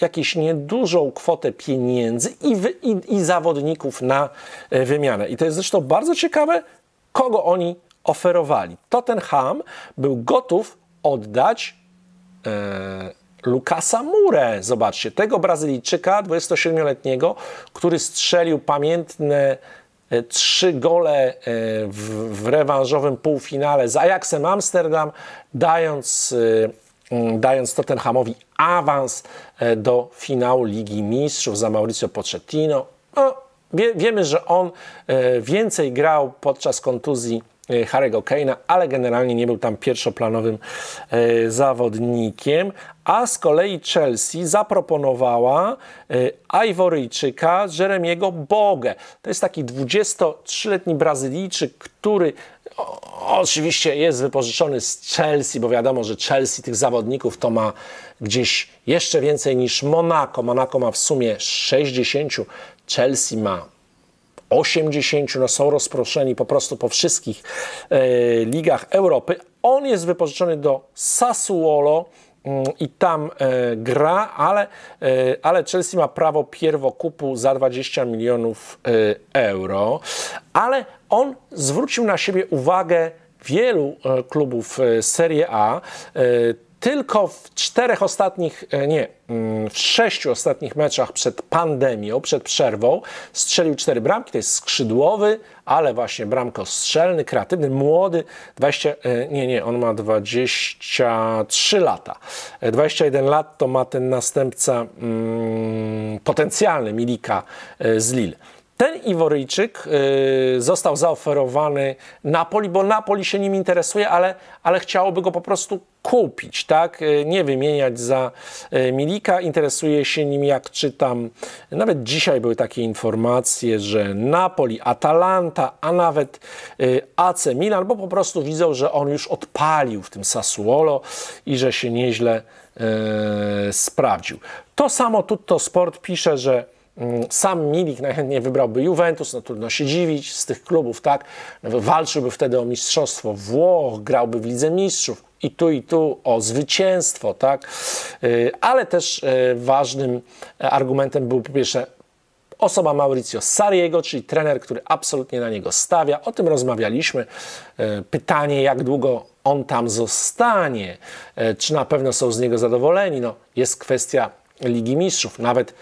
jakąś niedużą kwotę pieniędzy i, i, i zawodników na e, wymianę. I to jest zresztą bardzo ciekawe, kogo oni oferowali. Tottenham był gotów oddać e, Lukasa Mure. Zobaczcie, tego Brazylijczyka, 27-letniego, który strzelił pamiętne e, trzy gole e, w, w rewanżowym półfinale z Ajaxem Amsterdam, dając, e, dając Tottenhamowi awans do finału Ligi Mistrzów za Mauricio Pochettino. No, wie, wiemy, że on więcej grał podczas kontuzji Y, Harry'ego Kane'a, ale generalnie nie był tam pierwszoplanowym y, zawodnikiem. A z kolei Chelsea zaproponowała Ajworyjczyka y, Jeremiego Bogę. To jest taki 23-letni Brazylijczyk, który oczywiście jest wypożyczony z Chelsea, bo wiadomo, że Chelsea tych zawodników to ma gdzieś jeszcze więcej niż Monaco. Monaco ma w sumie 60, Chelsea ma 80, no są rozproszeni po prostu po wszystkich e, ligach Europy. On jest wypożyczony do Sassuolo mm, i tam e, gra, ale, e, ale Chelsea ma prawo pierwokupu za 20 milionów e, euro. Ale on zwrócił na siebie uwagę wielu e, klubów e, Serie A tylko w czterech ostatnich, e, nie, mm, w sześciu ostatnich meczach przed pandemią, przed przerwą strzelił cztery bramki. To jest skrzydłowy, ale właśnie bramko strzelny, kreatywny, młody, 20, e, nie, nie, on ma 23 lata. 21 e, lat to ma ten następca mm, potencjalny Milika z Lille. Ten Iworyjczyk y, został zaoferowany Napoli, bo Napoli się nim interesuje, ale, ale chciałoby go po prostu kupić, tak? Y, nie wymieniać za y, Milika. Interesuje się nim, jak czytam. Nawet dzisiaj były takie informacje, że Napoli, Atalanta, a nawet AC Milan, bo po prostu widzą, że on już odpalił w tym Sassuolo i że się nieźle e, sprawdził. To samo Tutto Sport pisze, że Mm, sam Milik najchętniej wybrałby Juventus, no trudno się dziwić, z tych klubów, tak? Walczyłby wtedy o mistrzostwo Włoch, grałby w Lidze Mistrzów i tu, i tu o zwycięstwo, tak? Y, ale też y, ważnym e, argumentem był po pierwsze osoba Maurizio Sariego, czyli trener, który absolutnie na niego stawia. O tym rozmawialiśmy. E, pytanie, jak długo on tam zostanie, e, czy na pewno są z niego zadowoleni, no jest kwestia Ligi Mistrzów. Nawet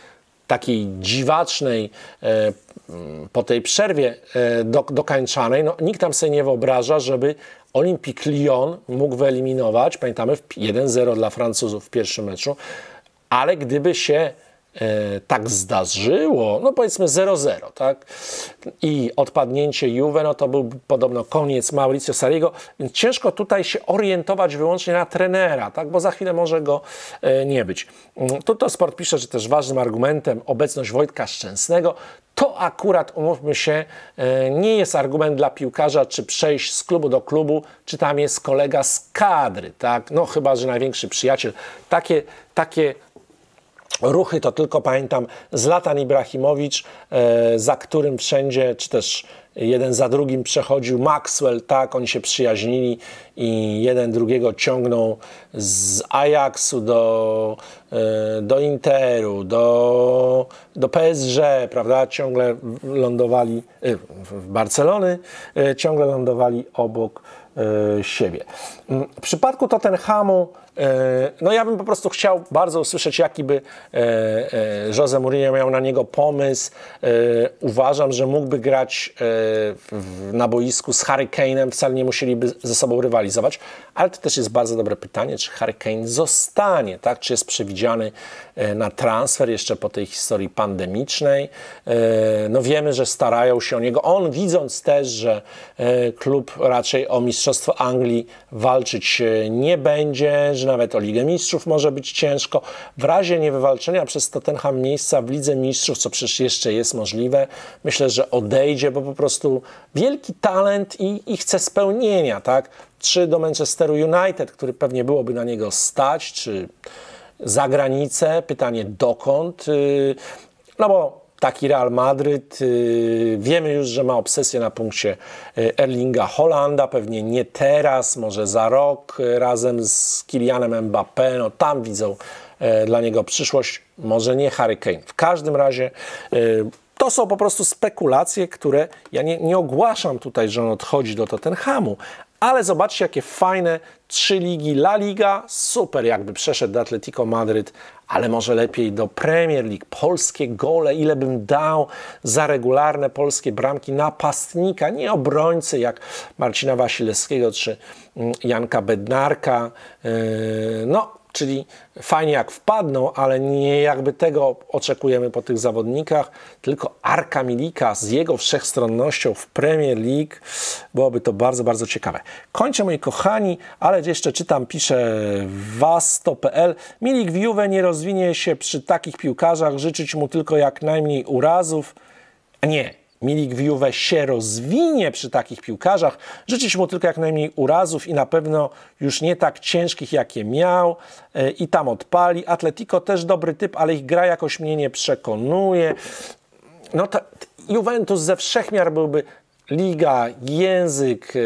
takiej dziwacznej e, mm, po tej przerwie e, dokańczanej, no, nikt tam sobie nie wyobraża, żeby Olympique Lyon mógł wyeliminować, pamiętamy, 1-0 dla Francuzów w pierwszym meczu, ale gdyby się E, tak zdarzyło, no powiedzmy 0-0, tak? I odpadnięcie Juve, no to był podobno koniec Mauricio Sariego, więc ciężko tutaj się orientować wyłącznie na trenera, tak? Bo za chwilę może go e, nie być. Mm, tutaj Sport pisze, że też ważnym argumentem obecność Wojtka Szczęsnego to akurat, umówmy się, e, nie jest argument dla piłkarza, czy przejść z klubu do klubu, czy tam jest kolega z kadry, tak? No chyba, że największy przyjaciel. Takie, takie ruchy, to tylko pamiętam Zlatan Ibrahimowicz, e, za którym wszędzie, czy też jeden za drugim przechodził Maxwell, tak, oni się przyjaźnili i jeden drugiego ciągnął z Ajaxu do, e, do Interu, do, do PSG, prawda, ciągle lądowali e, w Barcelony, ciągle lądowali obok siebie. Mm, w przypadku Tottenhamu E, no ja bym po prostu chciał bardzo usłyszeć, jaki by e, e, Jose Mourinho miał na niego pomysł. Uważam, że mógłby grać na boisku z Harry Kane'em, wcale nie musieliby ze sobą rywalizować, ale to też jest bardzo dobre pytanie, czy Harry Kane zostanie, tak? czy jest przewidziany e, na transfer jeszcze po tej historii pandemicznej. E, no wiemy, że starają się o niego. On widząc też, że e, klub raczej o Mistrzostwo Anglii walczyć nie będzie, że nawet o Ligę Mistrzów może być ciężko. W razie niewywalczenia przez Tottenham miejsca w Lidze Mistrzów, co przecież jeszcze jest możliwe, myślę, że odejdzie, bo po prostu wielki talent i, i chce spełnienia, tak? czy do Manchesteru United, który pewnie byłoby na niego stać, czy za granicę. Pytanie dokąd? Y, no bo taki Real Madryt, y, wiemy już, że ma obsesję na punkcie y, Erlinga Holanda, pewnie nie teraz, może za rok, razem z Kilianem Mbappé, no tam widzą dla niego przyszłość, może nie Harry Kane. W każdym razie to są po prostu spekulacje, które ja nie, nie ogłaszam tutaj, że on odchodzi do Tottenhamu, ale zobaczcie, jakie fajne trzy ligi. La Liga, super jakby przeszedł do Atletico Madryt, ale może lepiej do Premier League. Polskie gole, ile bym dał za regularne polskie bramki napastnika, nie obrońcy jak Marcina Wasilewskiego czy mm, Janka Bednarka. Yy, no, Czyli fajnie jak wpadną, ale nie jakby tego oczekujemy po tych zawodnikach, tylko Arka Milika z jego wszechstronnością w Premier League byłoby to bardzo, bardzo ciekawe. Kończę moi kochani, ale jeszcze czytam, pisze was.pl Milik w Juve nie rozwinie się przy takich piłkarzach, życzyć mu tylko jak najmniej urazów. Nie, Milik w Juve się rozwinie przy takich piłkarzach. Życzyć mu tylko jak najmniej urazów i na pewno już nie tak ciężkich, jakie miał e, i tam odpali. Atletico też dobry typ, ale ich gra jakoś mnie nie przekonuje. No Juventus ze wszechmiar byłby liga, język, e,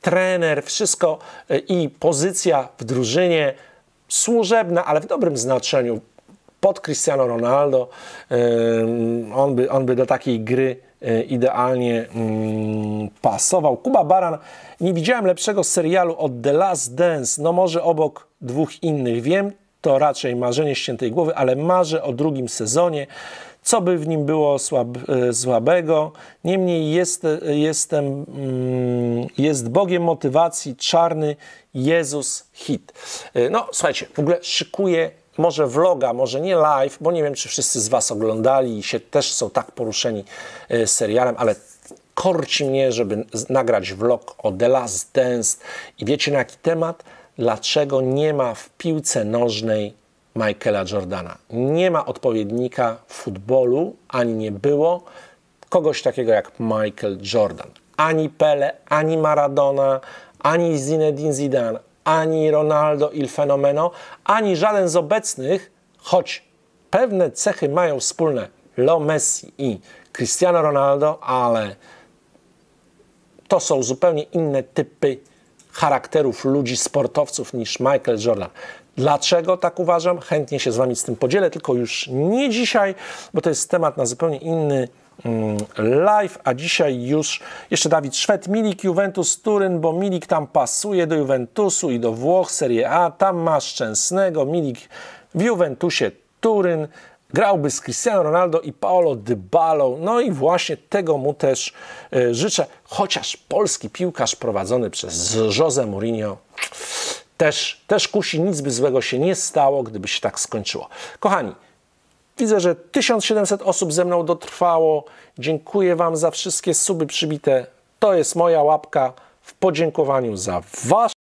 trener, wszystko e, i pozycja w drużynie służebna, ale w dobrym znaczeniu, pod Cristiano Ronaldo. On by, on by do takiej gry e, idealnie mm, pasował. Kuba Baran, nie widziałem lepszego serialu od The Last Dance, no może obok dwóch innych. Wiem, to raczej marzenie ściętej głowy, ale marzę o drugim sezonie. Co by w nim było słab, e, słabego? Niemniej jest, e, jestem, mm, jest Bogiem motywacji czarny Jezus hit. No słuchajcie, w ogóle szykuję może vloga, może nie live, bo nie wiem, czy wszyscy z Was oglądali i się też są tak poruszeni e, serialem, ale korci mnie, żeby nagrać vlog o The Last Dance. I wiecie na jaki temat? Dlaczego nie ma w piłce nożnej Michaela Jordana? Nie ma odpowiednika w futbolu, ani nie było kogoś takiego jak Michael Jordan. Ani Pele, ani Maradona, ani Zinedine Zidane, ani Ronaldo il Fenomeno, ani żaden z obecnych, choć pewne cechy mają wspólne Lo Messi i Cristiano Ronaldo, ale to są zupełnie inne typy charakterów ludzi, sportowców niż Michael Jordan. Dlaczego tak uważam? Chętnie się z Wami z tym podzielę, tylko już nie dzisiaj, bo to jest temat na zupełnie inny Mm, live, a dzisiaj już jeszcze Dawid Szwed, Milik, Juventus, Turyn, bo Milik tam pasuje do Juventusu i do Włoch, Serie A, tam ma Szczęsnego, Milik w Juventusie, Turyn, grałby z Cristiano Ronaldo i Paolo Dybalą. No i właśnie tego mu też y, życzę, chociaż polski piłkarz prowadzony przez Jose Mourinho też, też kusi, nic by złego się nie stało, gdyby się tak skończyło. Kochani, Widzę, że 1700 osób ze mną dotrwało. Dziękuję Wam za wszystkie suby przybite. To jest moja łapka w podziękowaniu za was.